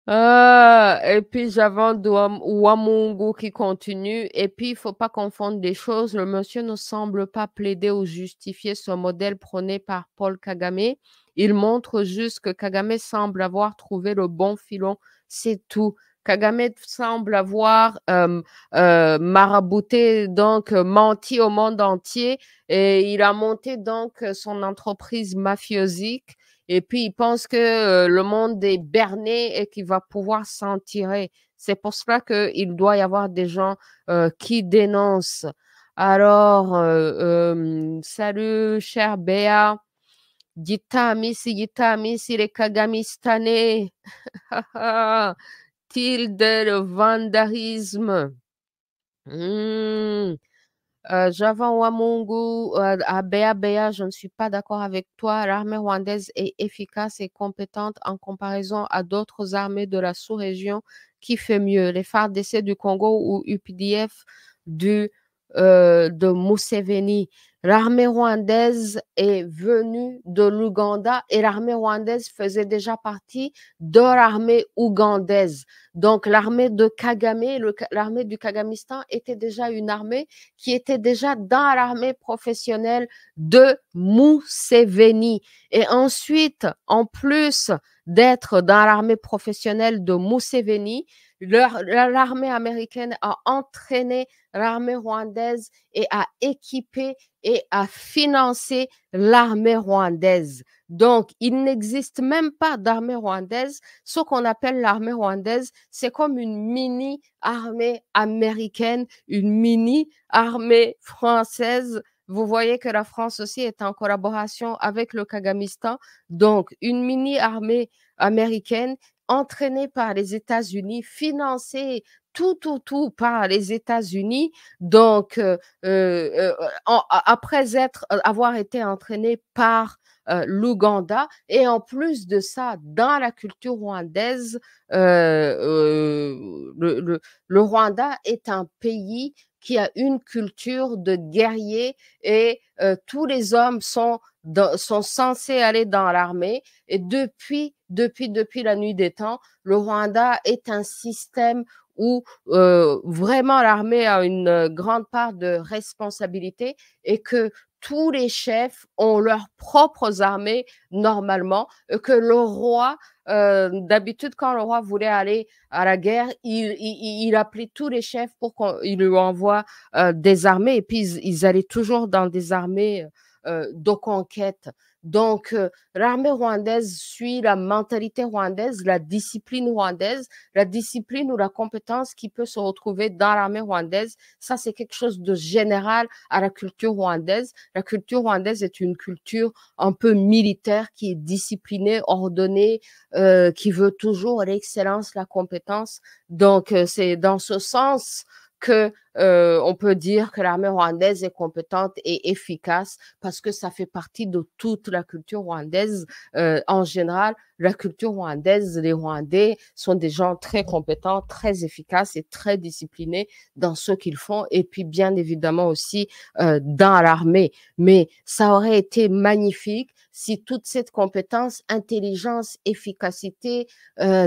Ah, et puis j'avance Wamungu qui continue. Et puis, il faut pas confondre des choses. Le monsieur ne semble pas plaider ou justifier ce modèle prôné par Paul Kagame. Il montre juste que Kagame semble avoir trouvé le bon filon. C'est tout. Kagame semble avoir euh, euh, marabouté, donc menti au monde entier. Et il a monté donc son entreprise mafiosique et puis, il pense que euh, le monde est berné et qu'il va pouvoir s'en tirer. C'est pour cela qu'il doit y avoir des gens euh, qui dénoncent. Alors, euh, salut, cher Béa. Gita, si les Kagamistanais. Tilde le vandalisme. Mmh. Euh, Javan Wamungu, euh, à je ne suis pas d'accord avec toi. L'armée rwandaise est efficace et compétente en comparaison à d'autres armées de la sous-région qui fait mieux. Les d'essai du Congo ou UPDF du, euh, de Museveni. L'armée rwandaise est venue de l'Ouganda et l'armée rwandaise faisait déjà partie de l'armée ougandaise. Donc l'armée de Kagame, l'armée du Kagamistan était déjà une armée qui était déjà dans l'armée professionnelle de Museveni. Et ensuite, en plus d'être dans l'armée professionnelle de Museveni, l'armée américaine a entraîné l'armée rwandaise et à équiper et à financer l'armée rwandaise. Donc, il n'existe même pas d'armée rwandaise. Ce qu'on appelle l'armée rwandaise, c'est comme une mini-armée américaine, une mini-armée française. Vous voyez que la France aussi est en collaboration avec le Kagamistan. Donc, une mini-armée américaine entraînée par les États-Unis, financée tout, tout, tout par les États-Unis. Donc, euh, euh, euh après être, euh, avoir été entraîné par euh, l'Ouganda, et en plus de ça, dans la culture rwandaise, le, le, Rwanda est un pays qui a une culture de guerrier et tous les hommes sont sont censés aller dans l'armée. Et depuis, depuis, depuis la nuit des temps, le Rwanda est un système où vraiment l'armée a une grande part de responsabilité et que tous les chefs ont leurs propres armées normalement, que le roi, d'habitude quand le roi voulait aller à la guerre, il, appelait tous les chefs pour qu'il lui envoie des armées et puis ils, allaient toujours dans des armées de conquête. Donc, euh, l'armée rwandaise suit la mentalité rwandaise, la discipline rwandaise, la discipline ou la compétence qui peut se retrouver dans l'armée rwandaise. Ça, c'est quelque chose de général à la culture rwandaise. La culture rwandaise est une culture un peu militaire qui est disciplinée, ordonnée, euh, qui veut toujours l'excellence, la compétence. Donc, euh, c'est dans ce sens que euh, on peut dire que l'armée rwandaise est compétente et efficace parce que ça fait partie de toute la culture rwandaise. Euh, en général, la culture rwandaise, les Rwandais sont des gens très compétents, très efficaces et très disciplinés dans ce qu'ils font et puis bien évidemment aussi euh, dans l'armée. Mais ça aurait été magnifique si toute cette compétence, intelligence, efficacité,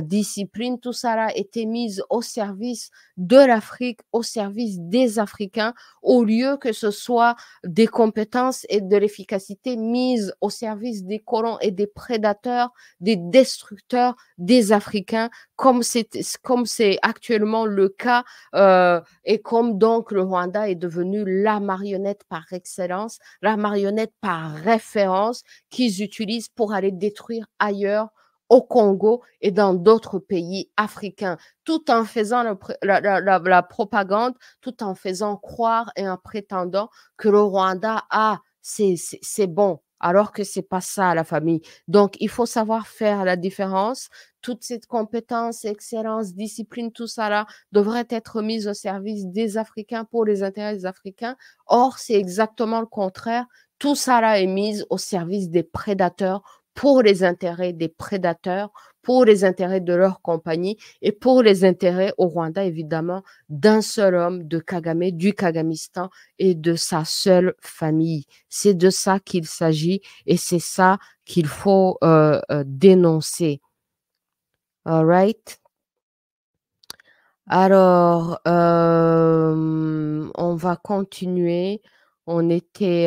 discipline, tout ça là était mise au service de l'Afrique, au service des Africains au lieu que ce soit des compétences et de l'efficacité mises au service des colons et des prédateurs, des destructeurs des Africains, comme c'est comme c'est actuellement le cas euh, et comme donc le Rwanda est devenu la marionnette par excellence, la marionnette par référence qu'ils utilisent pour aller détruire ailleurs au Congo et dans d'autres pays africains, tout en faisant la, propagande, tout en faisant croire et en prétendant que le Rwanda, a c'est bon, alors que c'est pas ça la famille. Donc il faut savoir faire la différence. Toute cette compétence, excellence, discipline, tout ça là devrait être mise au service des Africains pour les intérêts des Africains. Or c'est exactement le contraire. Tout ça est mise au service des prédateurs pour les intérêts des prédateurs, pour les intérêts de leur compagnie et pour les intérêts au Rwanda, évidemment, d'un seul homme, de Kagame, du Kagamistan et de sa seule famille. C'est de ça qu'il s'agit et c'est ça qu'il faut euh, euh, dénoncer. All right? Alors, euh, on va continuer. On était,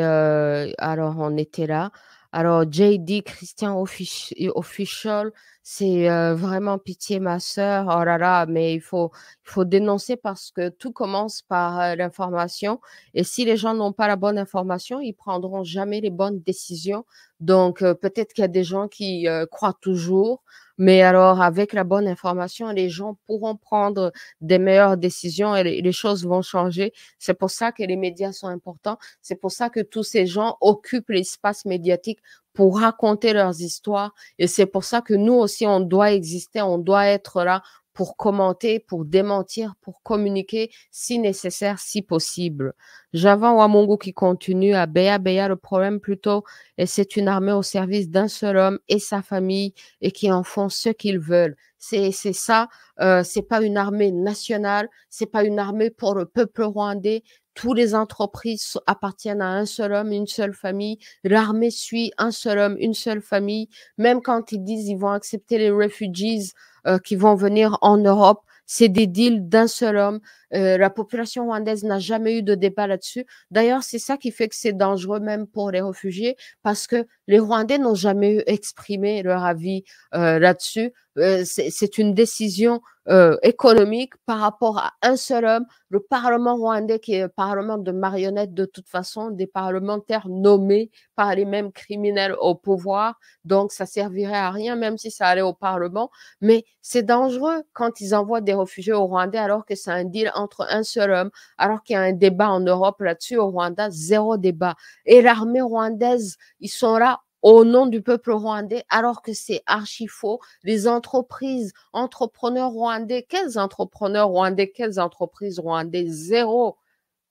alors on était là. Alors, JD Christian Official, c'est vraiment pitié ma sœur, oh là là, mais il faut, il faut dénoncer parce que tout commence par l'information. Et si les gens n'ont pas la bonne information, ils prendront jamais les bonnes décisions. Donc peut-être qu'il y a des gens qui croient toujours, mais alors avec la bonne information, les gens pourront prendre des meilleures décisions et les choses vont changer. C'est pour ça que les médias sont importants. C'est pour ça que tous ces gens occupent l'espace médiatique pour raconter leurs histoires. Et c'est pour ça que nous aussi, on doit exister, on doit être là, pour commenter, pour démentir, pour communiquer si nécessaire, si possible. à Wamongo qui continue à Béa Béa, le problème plutôt, et c'est une armée au service d'un seul homme et sa famille et qui en font ce qu'ils veulent. C'est ça, euh, c'est pas une armée nationale, c'est pas une armée pour le peuple rwandais, toutes les entreprises appartiennent à un seul homme, une seule famille. L'armée suit un seul homme, une seule famille. Même quand ils disent ils vont accepter les refugees euh, qui vont venir en Europe. C'est des deals d'un seul homme. Euh, la population rwandaise n'a jamais eu de débat là-dessus. D'ailleurs, c'est ça qui fait que c'est dangereux même pour les réfugiés, parce que les Rwandais n'ont jamais eu exprimé leur avis euh, là-dessus. Euh, c'est une décision euh, économique par rapport à un seul homme, le Parlement rwandais qui est un parlement de marionnettes de toute façon, des parlementaires nommés par les mêmes criminels au pouvoir, donc ça servirait à rien même si ça allait au Parlement, mais c'est dangereux quand ils envoient des réfugiés au Rwandais alors que c'est un deal entre un seul homme, alors qu'il y a un débat en Europe là-dessus, au Rwanda, zéro débat. Et l'armée rwandaise, ils sont là au nom du peuple rwandais, alors que c'est archi faux. Les entreprises, entrepreneurs rwandais, quels entrepreneurs rwandais, quelles entreprises rwandais, zéro.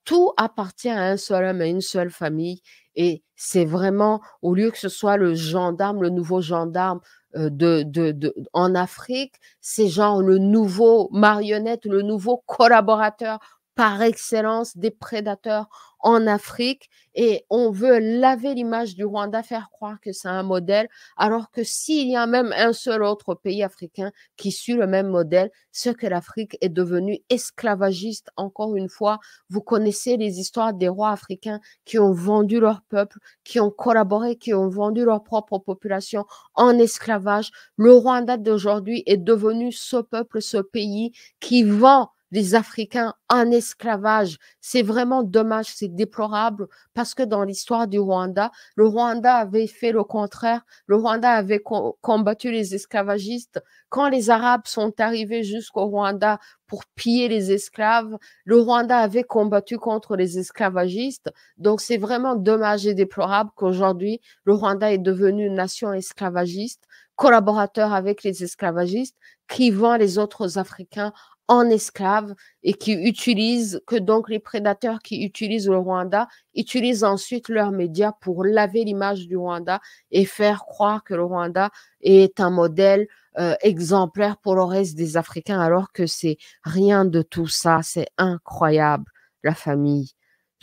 Tout appartient à un seul homme, à une seule famille. Et c'est vraiment, au lieu que ce soit le gendarme, le nouveau gendarme euh, de, de, de en Afrique, c'est genre le nouveau marionnette, le nouveau collaborateur par excellence des prédateurs en Afrique et on veut laver l'image du Rwanda, faire croire que c'est un modèle, alors que s'il y a même un seul autre pays africain qui suit le même modèle, c'est que l'Afrique est devenue esclavagiste encore une fois. Vous connaissez les histoires des rois africains qui ont vendu leur peuple, qui ont collaboré, qui ont vendu leur propre population en esclavage. Le Rwanda d'aujourd'hui est devenu ce peuple, ce pays qui vend les Africains en esclavage. C'est vraiment dommage, c'est déplorable parce que dans l'histoire du Rwanda, le Rwanda avait fait le contraire. Le Rwanda avait combattu les esclavagistes. Quand les Arabes sont arrivés jusqu'au Rwanda pour piller les esclaves, le Rwanda avait combattu contre les esclavagistes. Donc c'est vraiment dommage et déplorable qu'aujourd'hui, le Rwanda est devenu une nation esclavagiste collaborateur avec les esclavagistes, qui vend les autres Africains en esclaves et qui utilisent, que donc les prédateurs qui utilisent le Rwanda utilisent ensuite leurs médias pour laver l'image du Rwanda et faire croire que le Rwanda est un modèle euh, exemplaire pour le reste des Africains alors que c'est rien de tout ça, c'est incroyable la famille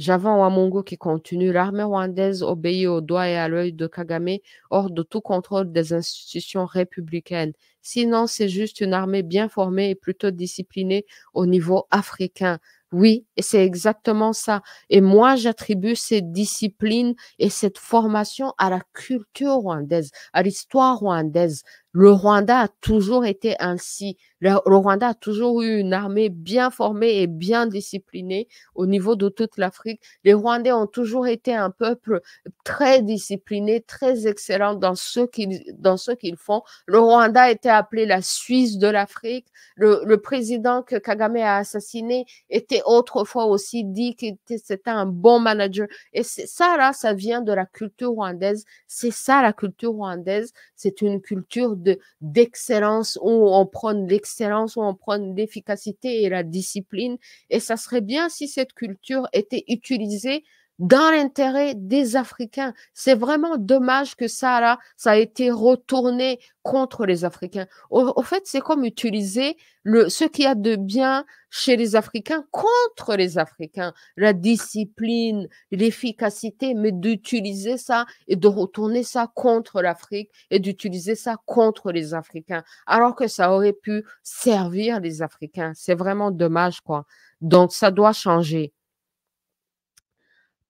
à Wamongo qui continue. L'armée rwandaise obéit au doigt et à l'œil de Kagame, hors de tout contrôle des institutions républicaines. Sinon, c'est juste une armée bien formée et plutôt disciplinée au niveau africain. Oui, et c'est exactement ça. Et moi, j'attribue cette discipline et cette formation à la culture rwandaise, à l'histoire rwandaise, le Rwanda a toujours été ainsi. Le, Rwanda a toujours eu une armée bien formée et bien disciplinée au niveau de toute l'Afrique. Les Rwandais ont toujours été un peuple très discipliné, très excellent dans ce qu'ils, dans ce qu'ils font. Le Rwanda était appelé la Suisse de l'Afrique. Le, président que Kagame a assassiné était autrefois aussi dit qu'il était, c'était un bon manager. Et ça, là, ça vient de la culture rwandaise. C'est ça, la culture rwandaise. C'est une culture d'excellence ou on prône l'excellence, ou on prône l'efficacité et la discipline. Et ça serait bien si cette culture était utilisée dans l'intérêt des Africains. C'est vraiment dommage que ça, là, ça a été retourné contre les Africains. Au, fait, c'est comme utiliser le, ce qu'il y a de bien chez les Africains contre les Africains, la discipline, l'efficacité, mais d'utiliser ça et de retourner ça contre l'Afrique et d'utiliser ça contre les Africains, alors que ça aurait pu servir les Africains. C'est vraiment dommage, quoi. Donc, ça doit changer.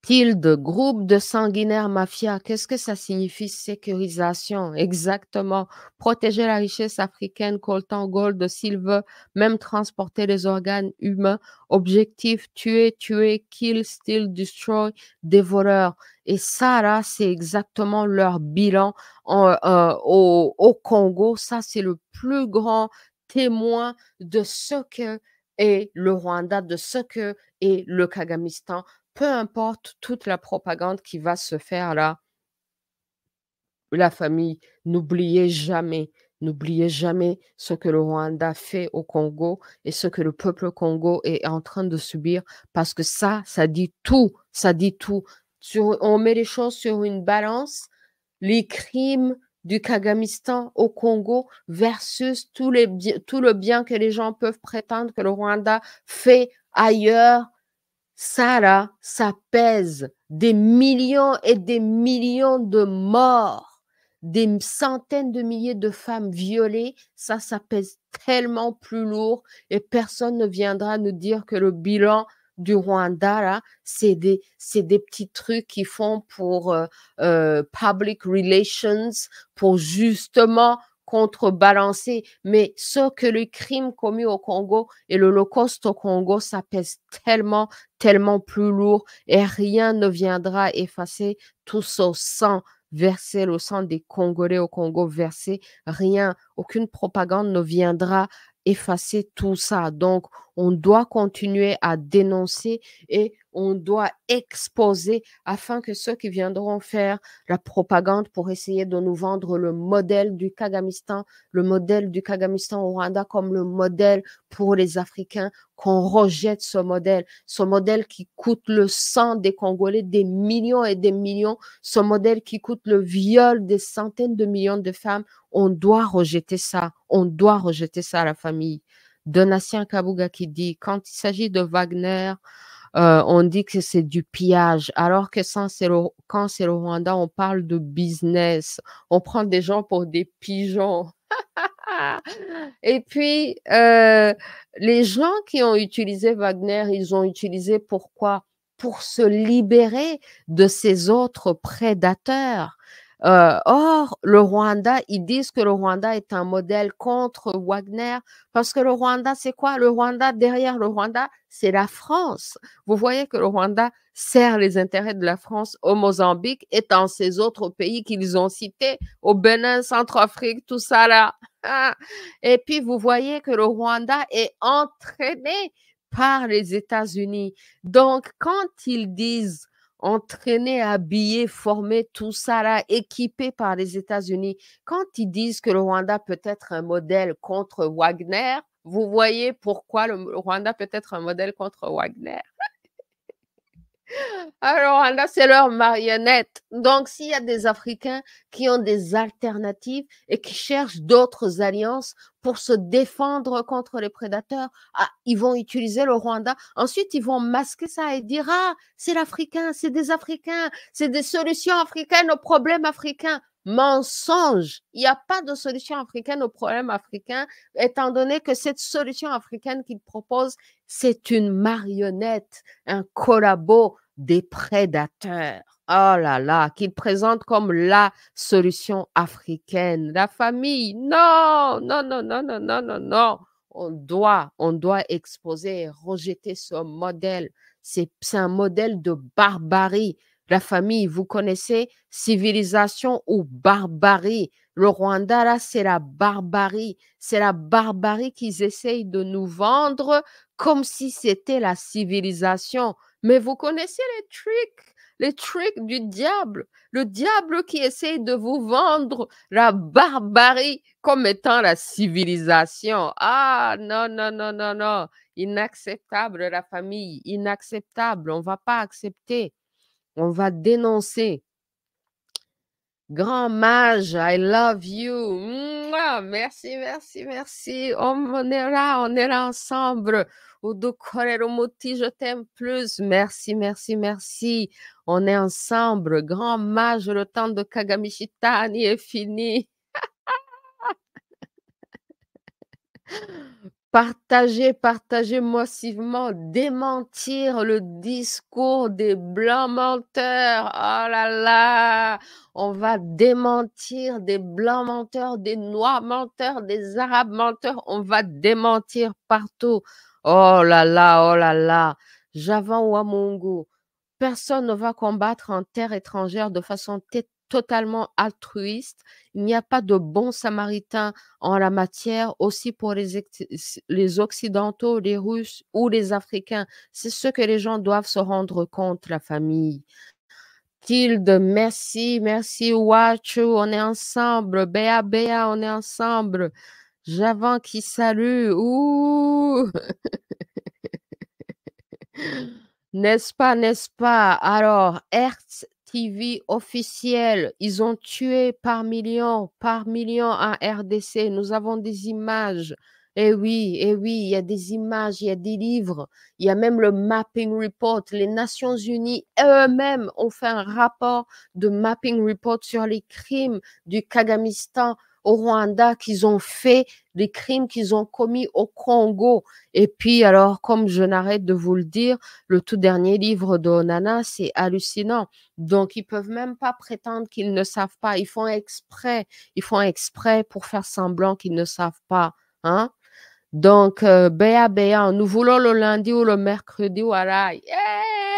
Tilde, groupe de sanguinaires mafia. Qu'est-ce que ça signifie sécurisation Exactement. Protéger la richesse africaine, coltan, gold, silver, même transporter les organes humains. Objectif, tuer, tuer, kill, steal, destroy, dévoreur. Et ça, là, c'est exactement leur bilan euh, au, au, Congo. Ça, c'est le plus grand témoin de ce que est le Rwanda, de ce que est le Kagamistan, peu importe toute la propagande qui va se faire là, la famille, n'oubliez jamais, n'oubliez jamais ce que le Rwanda fait au Congo et ce que le peuple Congo est en train de subir, parce que ça, ça dit tout, ça dit tout. on met les choses sur une balance, les crimes du Kagamistan au Congo versus tout le bien que les gens peuvent prétendre que le Rwanda fait ailleurs ça là, ça pèse des millions et des millions de morts, des centaines de milliers de femmes violées, ça, ça pèse tellement plus lourd et personne ne viendra nous dire que le bilan du Rwanda, c'est des, c'est des petits trucs qu'ils font pour euh, euh, public relations, pour justement contrebalancé, Mais ce que le crime commis au Congo et l'Holocauste au Congo, ça pèse tellement, tellement plus lourd et rien ne viendra effacer tout ce sang versé, le sang des Congolais au Congo versé. Rien, aucune propagande ne viendra effacer tout ça. Donc, on doit continuer à dénoncer et on doit exposer afin que ceux qui viendront faire la propagande pour essayer de nous vendre le modèle du Kagamistan, le modèle du Kagamistan au Rwanda comme le modèle pour les Africains, qu'on rejette ce modèle, ce modèle qui coûte le sang des Congolais, des millions et des millions, ce modèle qui coûte le viol des centaines de millions de femmes. On doit rejeter ça, on doit rejeter ça à la famille. Donatien Kabuga qui dit, quand il s'agit de Wagner, euh, on dit que c'est du pillage, alors que quand c'est le Rwanda, on parle de business. On prend des gens pour des pigeons. Et puis, euh, les gens qui ont utilisé Wagner, ils ont utilisé pourquoi Pour se libérer de ces autres prédateurs. Euh, or, le Rwanda, ils disent que le Rwanda est un modèle contre Wagner, parce que le Rwanda, c'est quoi Le Rwanda, derrière le Rwanda, c'est la France. Vous voyez que le Rwanda sert les intérêts de la France au Mozambique et dans ces autres pays qu'ils ont cités, au Bénin, Centrafrique, tout ça là. Ah! Et puis, vous voyez que le Rwanda est entraîné par les États-Unis. Donc, quand ils disent entraînés, habillés, formés, tout ça là, équipés par les États-Unis. Quand ils disent que le Rwanda peut être un modèle contre Wagner, vous voyez pourquoi le Rwanda peut être un modèle contre Wagner. Alors là, c'est leur marionnette. Donc, s'il y a des Africains qui ont des alternatives et qui cherchent d'autres alliances pour se défendre contre les prédateurs, ah, ils vont utiliser le Rwanda. Ensuite, ils vont masquer ça et dire, ah, c'est l'Africain, c'est des Africains, c'est des solutions africaines aux problèmes africains mensonge. Il n'y a pas de solution africaine au problème africain, étant donné que cette solution africaine qu'il propose, c'est une marionnette, un collabo des prédateurs. Oh là là, qu'il présente comme la solution africaine, la famille. Non, non, non, non, non, non, non, non. On doit, on doit exposer et rejeter ce modèle. C'est un modèle de barbarie la famille, vous connaissez civilisation ou barbarie. Le Rwanda, là, c'est la barbarie. C'est la barbarie qu'ils essayent de nous vendre comme si c'était la civilisation. Mais vous connaissez les tricks, les tricks du diable. Le diable qui essaye de vous vendre la barbarie comme étant la civilisation. Ah, non, non, non, non, non. Inacceptable, la famille. Inacceptable. On ne va pas accepter. On va dénoncer. Grand mage, I love you. merci, merci, merci. On est là, on est là ensemble. Moti, je t'aime plus. Merci, merci, merci. On est ensemble. Grand mage, le temps de Kagamishitani est fini. partager, partager massivement, démentir le discours des blancs menteurs. Oh là là, on va démentir des blancs menteurs, des noirs menteurs, des arabes menteurs. On va démentir partout. Oh là là, oh là là. mon goût, personne ne va combattre en terre étrangère de façon tête totalement altruiste. Il n'y a pas de bon samaritain en la matière, aussi pour les, Occidentaux, les Russes ou les Africains. C'est ce que les gens doivent se rendre compte, la famille. Tilde, merci, merci, Wachu, on est ensemble. Béa, Béa, on est ensemble. J'avant qui salue. Ouh! n'est-ce pas, n'est-ce pas? Alors, Hertz TV officielle. Ils ont tué par millions, par millions en RDC. Nous avons des images. et eh oui, et eh oui, il y a des images, il y a des livres, il y a même le Mapping Report. Les Nations Unies eux-mêmes ont fait un rapport de Mapping Report sur les crimes du Kagamistan au Rwanda, qu'ils ont fait, des crimes qu'ils ont commis au Congo. Et puis, alors, comme je n'arrête de vous le dire, le tout dernier livre de Onana, c'est hallucinant. Donc, ils peuvent même pas prétendre qu'ils ne savent pas. Ils font exprès. Ils font exprès pour faire semblant qu'ils ne savent pas. Hein? Donc, euh, béa, béa, nous voulons le lundi ou le mercredi, voilà. Yeah!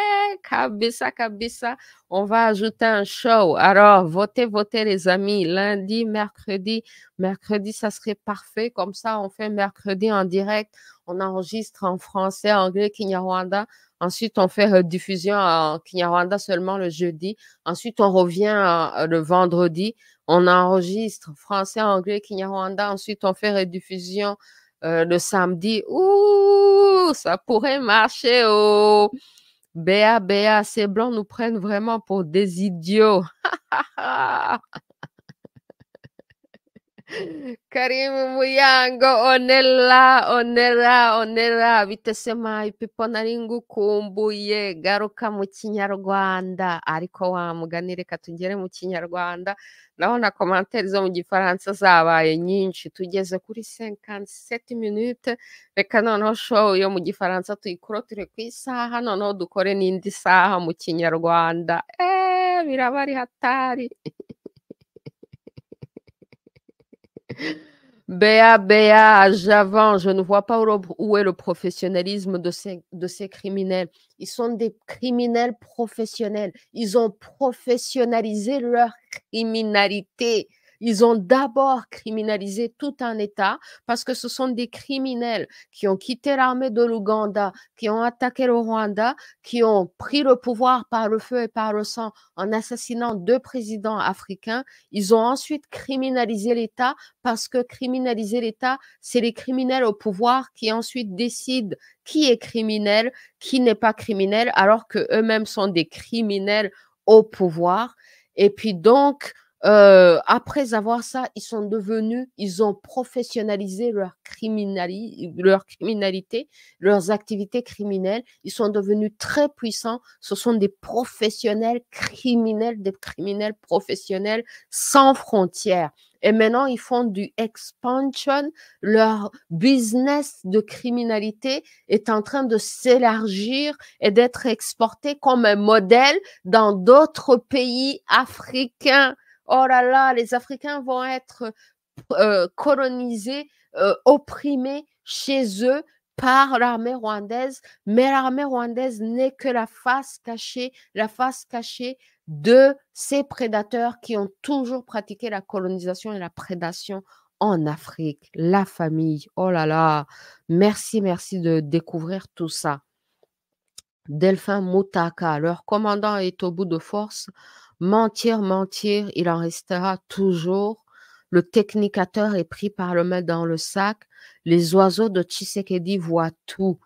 On va ajouter un show. Alors, votez, votez les amis. Lundi, mercredi. Mercredi, ça serait parfait. Comme ça, on fait mercredi en direct. On enregistre en français, anglais, Kinyarwanda. Ensuite, on fait rediffusion en Kinyarwanda seulement le jeudi. Ensuite, on revient euh, le vendredi. On enregistre français, anglais, Kinyarwanda. Ensuite, on fait rediffusion euh, le samedi. Ouh, ça pourrait marcher. Oh! Béa, Béa, ces blancs nous prennent vraiment pour des idiots. Karimu Muyango onela onera onera bitese mayi pipo nari ngukumbuye garuka mu kinyarwanda ariko wa mugani reka tugere mu kinyarwanda naho na komantere zo mu gifaransa zabaye nyinshi tugeze kuri senkanti seti minute reka noneho showu yo mu gifaransa tuyikoroture ku isaha noneho dukore n'indi saha mu kinyarwanda eee eh, biraba ari hatari Béa, Béa, Javan, je ne vois pas où est le professionnalisme de de ces criminels. Ils sont des criminels professionnels. Ils ont professionnalisé leur criminalité. Ils ont d'abord criminalisé tout un État parce que ce sont des criminels qui ont quitté l'armée de l'Ouganda, qui ont attaqué le Rwanda, qui ont pris le pouvoir par le feu et par le sang en assassinant deux présidents africains. Ils ont ensuite criminalisé l'État parce que criminaliser l'État, c'est les criminels au pouvoir qui ensuite décident qui est criminel, qui n'est pas criminel, alors queux mêmes sont des criminels au pouvoir. Et puis donc, euh, après avoir ça, ils sont devenus, ils ont professionnalisé leur, leur criminalité, leurs activités criminelles. Ils sont devenus très puissants. Ce sont des professionnels criminels, des criminels professionnels sans frontières. Et maintenant, ils font du expansion. Leur business de criminalité est en train de s'élargir et d'être exporté comme un modèle dans d'autres pays africains oh là là, les Africains vont être euh, colonisés, euh, opprimés chez eux par l'armée rwandaise, mais l'armée rwandaise n'est que la face cachée, la face cachée de ces prédateurs qui ont toujours pratiqué la colonisation et la prédation en Afrique, la famille. Oh là là, merci, merci de découvrir tout ça. Delphin Moutaka, leur commandant est au bout de force mentir, mentir, il en restera toujours. Le technicateur est pris par le mail dans le sac. Les oiseaux de Tshisekedi voient tout.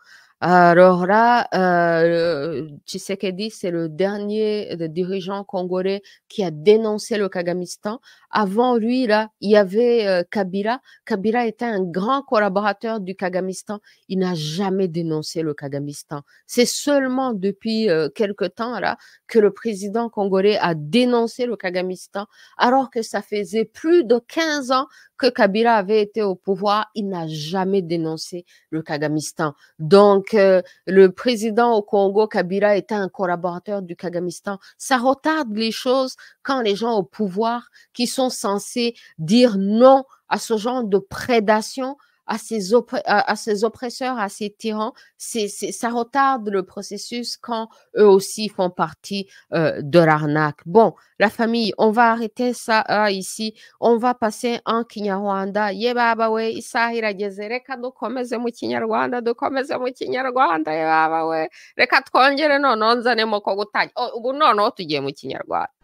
Alors là, euh, Tshisekedi, c'est le dernier euh, dirigeant congolais qui a dénoncé le Kagamistan. Avant lui, là, il y avait euh, Kabila. Kabila était un grand collaborateur du Kagamistan. Il n'a jamais dénoncé le Kagamistan. C'est seulement depuis quelques euh, quelque temps là que le président congolais a dénoncé le Kagamistan, alors que ça faisait plus de 15 ans que Kabila avait été au pouvoir. Il n'a jamais dénoncé le Kagamistan. Donc que le président au Congo, Kabila, était un collaborateur du Kagamistan. Ça retarde les choses quand les gens au pouvoir qui sont censés dire non à ce genre de prédation à ces à oppresseurs, à ces tyrans, c'est ça retarde le processus quand eux aussi font partie euh, de l'arnaque. Bon, la famille, on va arrêter ça euh, ici. On va passer en Kinyarwanda. Yebabawe, isahira geze, reka dukomeze mu Kinyarwanda, dukomeze mu Kinyarwanda, yebabawe, reka twongere nono nzanemo ko gutanya. Ubu noneho tugiye mu Kinyarwanda.